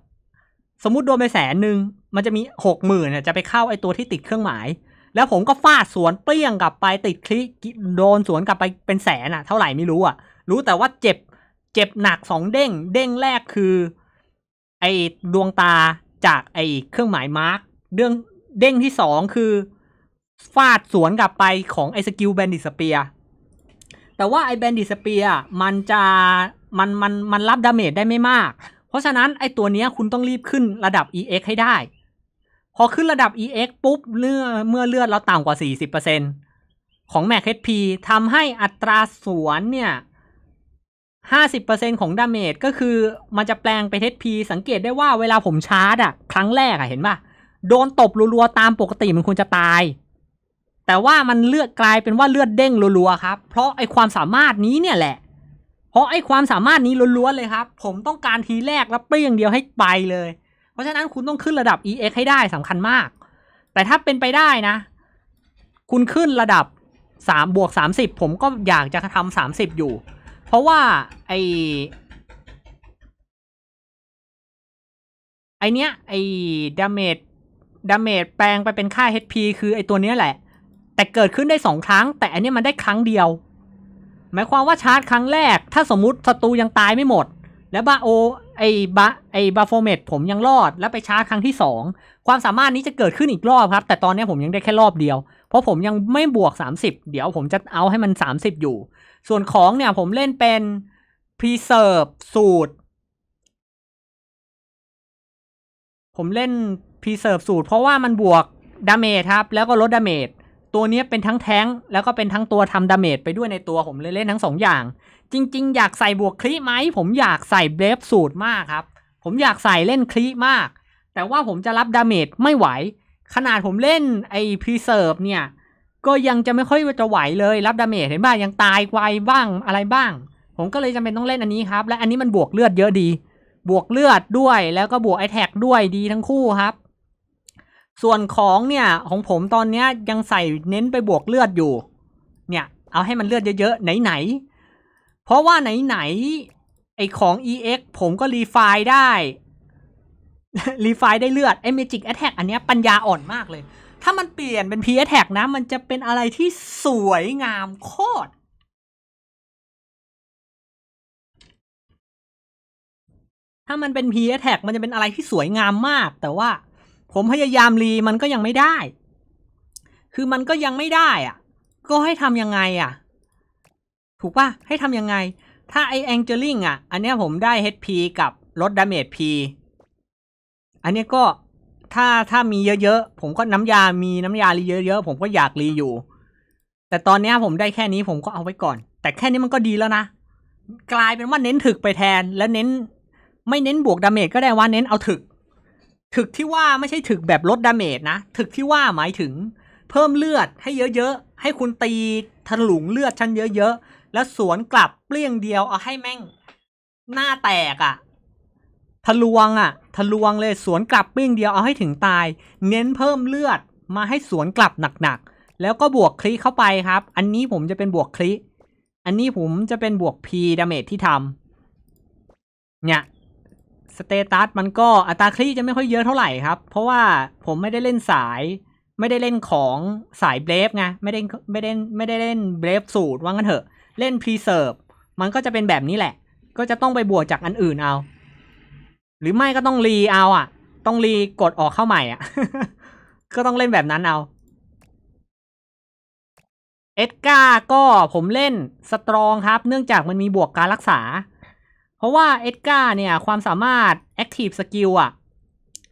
สมมติโดนไปแสนหนึ่งมันจะมีหกหมื่นจะไปเข้าไอตัวที่ติดเครื่องหมายแล้วผมก็ฟาดสวนเปรี้ยงกลับไปติดคลิโดนสวนกลับไปเป็นแสนอะเท่าไหร่ไม่รู้อะรู้แต่ว่าเจ็บเจ็บหนักสองเด้ง เด้งแรกคือไอดวงตาจากไอเครื่องหมายมาร์กเรื่องเด้งที่สองคือฟาดสวนกลับไปของไอสกิลแบนดิสเปียแต่ว่าไอแบนดิสเปียมันจะมันมันมันรับดาเมจได้ไม่มาก เพราะฉะนั้นไอตัวเนี้ยคุณต้องรีบขึ้นระดับ EX ให้ได้พอขึ้นระดับ EX ปุ๊บ เลือเมื่อเลือดเราต่ำกว่า 40%ของ m a c HP ทำให้อัตราสวนเนี่ย 50%ของดาเมจก็คือ มันจะแปลงไป HP สังเกตได้ว่าเวลาผมชาร์จอะครั้งแรกอะเห็นป่ะ โดนตบรัวๆตามปกติมันควรจะตาย แต่ว่ามันเลือดกลายเป็นว่าเลือดเด้งรัวๆครับ เพราะไอความสามารถนี้เนี่ยแหละ เพราะไอความสามารถนี้ล้วนๆเลยครับ ผมต้องการทีแรกแล้วเปรี้ยงเดียวให้ไปเลยเพราะฉะนั้นคุณต้องขึ้นระดับ EX ให้ได้สำคัญมาก แต่ถ้าเป็นไปได้นะ คุณขึ้นระดับ3บวก30 ผมก็อยากจะทำ30 อยู่ เพราะว่า ไอไอเนี้ย ไอดาเมจ ดาเมจ แปลงไปเป็นค่า HP คือไอตัวเนี้ยแหละ แต่เกิดขึ้นได้ 2 ครั้ง แต่อันนี้มันได้ครั้งเดียว หมายความว่าชาร์จครั้งแรก ถ้าสมมติศัตรูยังตายไม่หมด แล้วบาโอไอ้บะไอ้บาโฟเมตผมยังรอดแล้วไปชาร์จครั้งที่ 2 ความสามารถนี้จะเกิดขึ้นอีกรอบครับแต่ตอนนี้ผมยังได้แค่รอบเดียว เพราะผมยังไม่บวก 30 เดี๋ยวผมจะเอาให้มัน 30 อยู่ส่วนของเนี่ยผมเล่นเป็น preserve สูตร ผมเล่น preserve สูตรเพราะว่ามันบวกดาเมจครับแล้วก็ลดดาเมจตัวนี้เป็นทั้งแท้งแล้วก็เป็นทั้งตัวทำดาเมจไปด้วยในตัวผมเลยเล่นทั้งสองอย่างจริงๆอยากใส่บวกคลีไหมผมอยากใส่เบฟสูตรมากครับ ผมอยากใส่เล่นคลีมาก แต่ว่าผมจะรับดาเมจไม่ไหว ขนาดผมเล่นไอพรีเซิร์ฟเนี่ยก็ยังจะไม่ค่อยจะไหวเลยรับดาเมจเห็นบ้างยังตายไวบ้างอะไรบ้าง ผมก็เลยจำเป็นต้องเล่นอันนี้ครับ และอันนี้มันบวกเลือดเยอะดี บวกเลือดด้วยแล้วก็บวกไอแท็กด้วยดีทั้งคู่ครับส่วนของเนี่ยของผมตอนนี้ยังใส่เน้นไปบวกเลือดอยู่ เนี่ย เอาให้มันเลือดเยอะๆไหนๆเพราะว่าไหนๆไอของ EX ผมก็รีไฟล์ได้รีไฟล์ได้เลือดไอเมจิกแอทแทกอันนี้ปัญญาอ่อนมากเลย ถ้ามันเปลี่ยนเป็น p a t t a c นะ มันจะเป็นอะไรที่สวยงามโคตรถ้ามันเป็น p a t t a c มันจะเป็นอะไรที่สวยงามมากแต่ว่าผมพยายามรีมันก็ยังไม่ได้ คือมันก็ยังไม่ได้อ่ะก็ให้ทำยังไง อ่ะ ถูกปะให้ทำยังไง ถ้าไอแองเจลิงอ่ะ อันนี้ผมได้ HP กับลดดาเมจ P อันนี้ก็ถ้าถ้ามีเยอะๆผมก็น้ำยา มีน้ำยารีเยอะๆผมก็อยากรีอยู่ แต่ตอนนี้ผมได้แค่นี้ผมก็เอาไว้ก่อน แต่แค่นี้มันก็ดีแล้วนะ กลายเป็นว่าเน้นถึกไปแทน และเน้น ไม่เน้นบวกดาเมจก็ได้ว่าเน้นเอาถึกถึกที่ว่าไม่ใช่ ถึกแบบลดดาเมจนะถึกที่ว่าหมายถึง เพิ่มเลือดให้เยอะ ๆ ให้คุณตีถลุง เลือดชั้นเยอะ ๆ แล้วสวนกลับเปลี่ยงเดียวเอาให้แม่ง หน้าแตกอะ่ะ ทะลวงอะ่ะทะลวงเลยสวนกลับเปลี่ยงเดียวเอาให้ถึงตาย เน้นเพิ่มเลือด มาให้สวนกลับหนัก ๆ แล้วก็บวกคลิเข้าไปครับ อันนี้ผมจะเป็นบวกคลิอันนี้ผมจะเป็นบวกพีดาเมจที่ทำเนี่ยสเตตัส มันก็อัตราคลี่จะไม่ค่อยเยอะเท่าไหร่ครับ เพราะว่าผมไม่ได้เล่นสาย ไม่ได้เล่นของสายเบรฟไงไม่ได้ไม่ได้ไม่ได้เล่นเบรฟ สูตรว่างั้นเถอะ เล่นพรีเซิร์ฟมันก็จะเป็นแบบนี้แหละก็จะต้องไปบวกจากอันอื่นเอา หรือไม่ก็ต้องรีเอา อ่ะ ต้องรีกดออกเข้าใหม่อ่ะ ก็ต้องเล่นแบบนั้นเอาเอ็ดกาก็ผมเล่นสตรองครับ เนื่องจากมันมีบวกการรักษาเพราะว่าเอ็ดการ์เนี่ย ความสามารถ Active Skill อ่ะ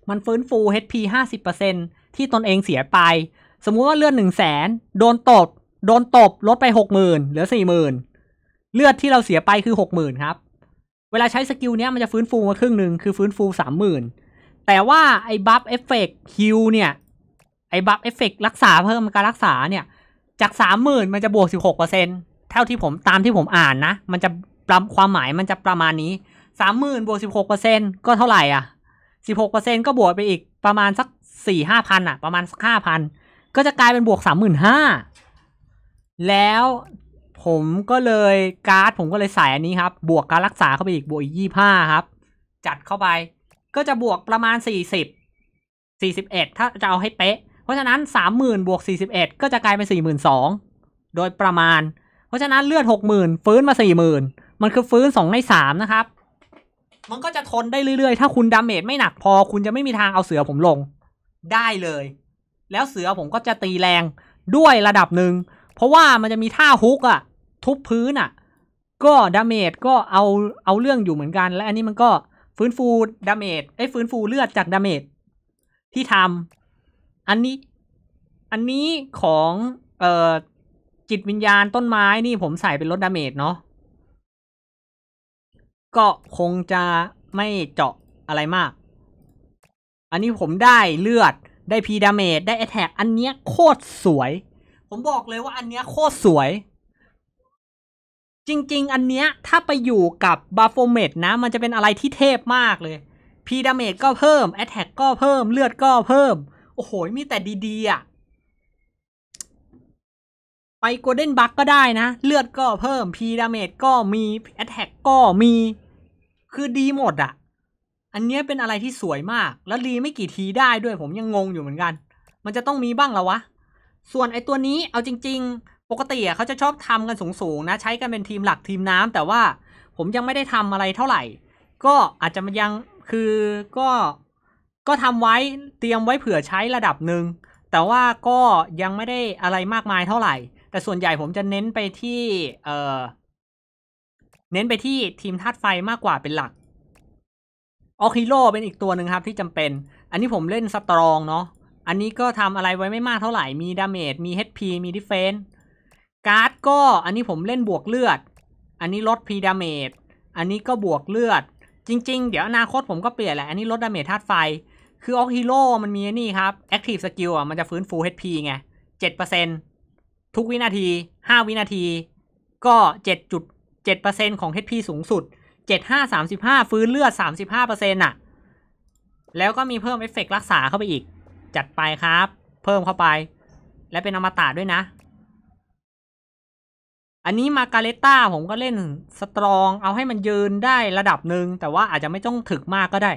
มันฟื้นฟู HP 50%ที่ตนเองเสียไป สมมุติว่าเลือด1 0 0 0 0แสนโดนตบ โดนตบลดไป 60,000เหลือ 40,000 เลือดที่เราเสียไปคือ 60,000 ครับ เวลาใช้สกิลเนี้ยมันจะฟื้นฟูมาครึ่งหนึ่งคือฟื้นฟู 30,000 แต่ว่า ไอ้บัฟเอฟเฟกต์ฮิวเนี่ย ไอ้บัฟเอฟเฟกต์รักษาเพิ่มการรักษาเนี่ยจาก30,000มันจะบวก16%เท่าที่ผมตามที่ผมอ่านนะมันจะประความหมายมันจะประมาณนี้สามหมื่นบวกสิบหกเปอร์เซ็นก็เท่าไหร่อ่ะสิบหกเปอร์เซ็นก็บวกไปอีกประมาณสักสี่ห้าพันอ่ะประมาณสักห้าพัน ก็จะกลายเป็นบวกสามหมื่นห้าแล้วผมก็เลยการ์ดผมก็เลยใส่อันนี้ครับ บวกการรักษาเข้า ไปอีกบวกอีกยี่ห้าครับ จัดเข้าไป ก็จะบวกประมาณสี่สิบสี่สิบเอ็ดถ้าจะเอาให้เป๊ะ เพราะฉะนั้นสามหมื่นบวกสี่สิบเอ็ดก็จะกลาย เป็นสี่หมื่นสองโดยประมาณ เพราะฉะนั้นเลือดหกหมื่นฟื้นมาสี่หมื่นมันคือ ฟื้นสองในสามนะครับ มันก็จะ ทน ได้ เรื่อยๆ ถ้าคุณดาเมจไม่ หนักพอ คุณจะไม่มีทางเอาเสือผมลง ได้เลย แล้วเสือผมก็จะตีแรงด้วยระดับหนึ่งเพราะว่ามันจะมีท่าฮุกอะทุบ พื้นอะก็ ดาเมจก็เอาเอาเรื่องอยู่เหมือนกัน และอันนี้มันก็ฟื้นฟูดาเมจไอ้ฟื้นฟูเลือดจากดาเมจที่ทำอันนี้อันนี้ของเอ่อจิตวิญญาณต้นไม้นี่ผมใส่เป็นลดดาเมจเนาะก็คงจะไม่เจาะอะไรมาก อันนี้ผมได้เลือด ได้พีดาเมจได้แอทแทกอันเนี้ยโคตรสวย ผมบอกเลยว่าอันเนี้ยโคตรสวย จริง ๆ อันเนี้ย ถ้าไปอยู่กับบาโฟเมตนะ มันจะเป็นอะไรที่เทพมากเลย พีดาเมจก็เพิ่ม แอทแทกก็เพิ่ม เลือดก็เพิ่ม โอ้โห มีแต่ดีๆอ่ะไปโกลเด้นบัคก็ได้นะเลือดก็เพิ่มพีดาเมจก็มีแอตแทกก็มีคือดีหมดอะอันเนี้ยเป็นอะไรที่สวยมาก แล้วดีไม่กี่ทีได้ด้วยผมยังงงอยู่เหมือนกัน มันจะต้องมีบ้างแล้ววะส่วนไอตัวนี้เอาจริง ๆ ปกติอะเขาจะชอบทำกันสูงๆนะใช้กันเป็นทีมหลักทีมน้ำ แต่ว่าผมยังไม่ได้ทำอะไรเท่าไหร่ ก็อาจจะยังคือก็ก็ทำไว้เตรียมไว้เผื่อใช้ระดับหนึ่งแต่ว่าก็ยังไม่ได้อะไรมากมายเท่าไหร่แต่ส่วนใหญ่ผมจะเน้นไปที่ เออเน้นไปที่ทีมธาตุไฟมากกว่าเป็นหลัก ออคิโลเป็นอีกตัวหนึ่งครับที่จำเป็น อันนี้ผมเล่นสตรองเนาะ อันนี้ก็ทำอะไรไว้ไม่มากเท่าไหร่ มีดาเมจ มี HP มีดิเฟน์การ์ดก็อันนี้ผมเล่นบวกเลือด อันนี้ลดพีดาเมจ อันนี้ก็บวกเลือด จริง ๆ เดี๋ยวอนาคตผมก็เปลี่ยนแหละ อันนี้ลดดาเมจธาตุไฟ คือออคิโลมันมีนี่ครับแอคทีฟสกิลอ่ะ มันจะฟื้นฟู HP ไงเจ็ดเปอร์เซ็นต์ทุกวินาที 5 วินาทีก็ 7.7%ของ HP สูงสุด 7535 ฟื้นเลือด 35%น่ะ แล้วก็มีเพิ่มเอฟเฟกรักษาเข้าไปอีก จัดไปครับ เพิ่มเข้าไป และเป็นอมตะด้วยนะ อันนี้มาการเลต้าผมก็เล่นสตรองเอาให้มันยืนได้ระดับหนึ่งแต่ว่าอาจจะไม่ต้องถึกมากก็ได้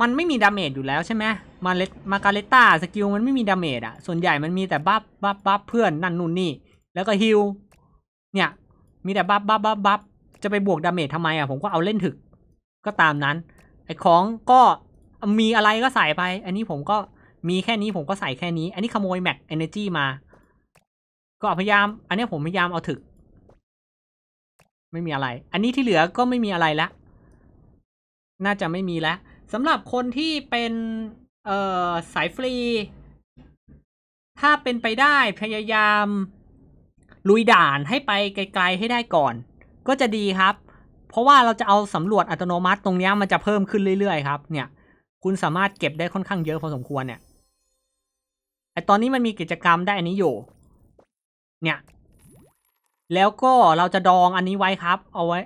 มันไม่มีดาเมจอยู่แล้วใช่ไหม มาเลตมาการเลต้าสกิลมันไม่มีดาเมจอะ ส่วนใหญ่มันมีแต่บัฟบัฟบัฟเพื่อนนั่นนู่นนี่ แล้วก็ฮิลเนี่ย มีแต่บัฟบัฟบัฟบัฟจะไปบวกดาเมจทำไมอะผมก็เอาเล่นถึก ก็ตามนั้น ไอของก็มีอะไรก็ใส่ไป อันนี้ผมก็มีแค่นี้ผมก็ใส่แค่นี้ อันนี้ขโมยแม็กเอเนจีมา ก็พยายาม อันนี้ผมพยายามเอาถึกไม่มีอะไร อันนี้ที่เหลือก็ไม่มีอะไรละน่าจะไม่มีแล้วสำหรับคนที่เป็นเอ่อสายฟรีถ้าเป็นไปได้พยายามลุยด่านให้ไปไกล ๆให้ได้ก่อน ก็จะดีครับ เพราะว่าเราจะเอาสำรวจอัตโนมัติตรงนี้มันจะเพิ่มขึ้นเรื่อยๆครับเนี่ย คุณสามารถเก็บได้ค่อนข้างเยอะพอสมควรเนี่ยไอตอนนี้มันมีกิจกรรมได้อันนี้อยู่ เนี่ย แล้วก็เราจะดองอันนี้ไว้ครับ เอาไว้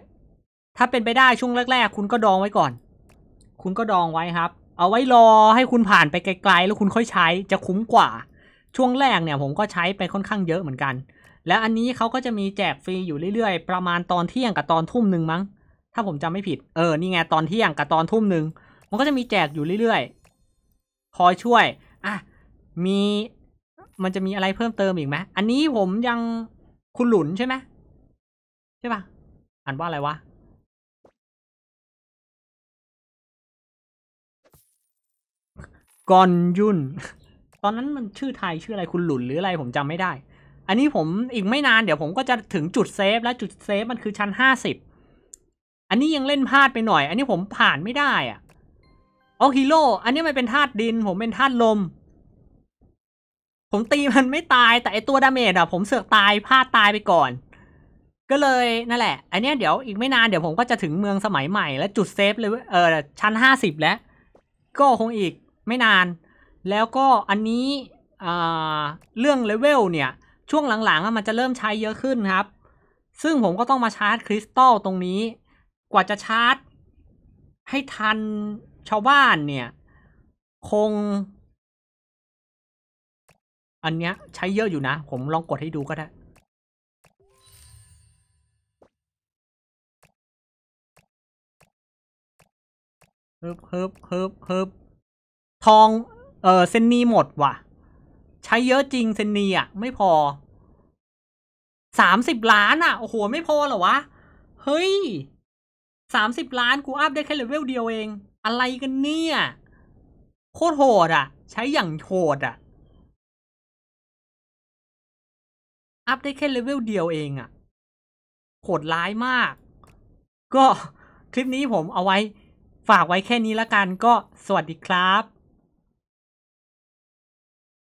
ถ้าเป็นไปได้ช่วงแรกๆคุณก็ดองไว้ก่อนคุณก็ดองไว้ครับ เอาไว้รอให้คุณผ่านไปไกล ๆ แล้วคุณค่อยใช้ จะคุ้มกว่า ช่วงแรกเนี่ย ผมก็ใช้ไปค่อนข้างเยอะเหมือนกัน แล้วอันนี้เขาก็จะมีแจกฟรีอยู่เรื่อยๆ ประมาณตอนเที่ยงกับตอนทุ่มหนึ่งมั้ง ถ้าผมจำไม่ผิด เออ นี่ไงตอนเที่ยงกับตอนทุ่มหนึ่งมันก็จะมีแจกอยู่เรื่อยๆคอยช่วย อ่ะ มี มันจะมีอะไรเพิ่มเติมอีกไหมอันนี้ผมยังคุณหลุนใช่ไหมใช่ปะอ่านว่าอะไรวะกอนยุนตอนนั้นมันชื่อไทยชื่ออะไรคุณหลุนหรืออะไรผมจำไม่ได้ อันนี้ผมอีกไม่นานเดี๋ยวผมก็จะถึงจุดเซฟ และจุดเซฟมันคือชั้นห้าสิบ อันนี้ยังเล่นพลาดไปหน่อย อันนี้ผมผ่านไม่ได้อ่ะโอฮีโร่อันนี้มันเป็นธาตุดิน ผมเป็นธาตุลม ผมตีมันไม่ตาย แต่ไอตัวดาเมจอ่ะผมเสือกตายพลาดตายไปก่อน ก็เลยนั่นแหละอันนี้เดี๋ยวอีกไม่นานเดี๋ยวผมก็จะถึงเมืองสมัยใหม่ และจุดเซฟเลยเออชั้นห้าสิบแล้ว ก็คงอีกไม่นาน แล้วก็อันนี้เรื่องเลเวล เนี่ย ช่วงหลังๆมันจะเริ่มใช้เยอะขึ้นครับ ซึ่งผมก็ต้องมาชาร์จคริสตัลตรงนี้ กว่าจะชาร์จ ให้ทันชาวบ้านเนี่ย คง อันเนี้ย ใช้เยอะอยู่นะ ผมลองกดให้ดูก็ได้ฮิบฮึบฮึบฮึบทอง เออเซนนีหมด ว่ะ ใช้เยอะจริงเซนนีอ่ะ ไม่พอสามสิบล้านอ่ะ โอ้โห ไม่พอเหรอวะเฮ้ยสามสิบล้านกูอัพได้แค่เลเวล เดียวเอง อะไรกันเนี่ย โคตรโหดอ่ะ ใช้อย่างโหดอ่ะอัพได้แค่เลเวลเดียวเองอ่ะโหดร้ายมาก ก็คลิปนี้ผมเอาไว้ ฝากไว้แค่นี้ละกัน ก็สวัสดีครับ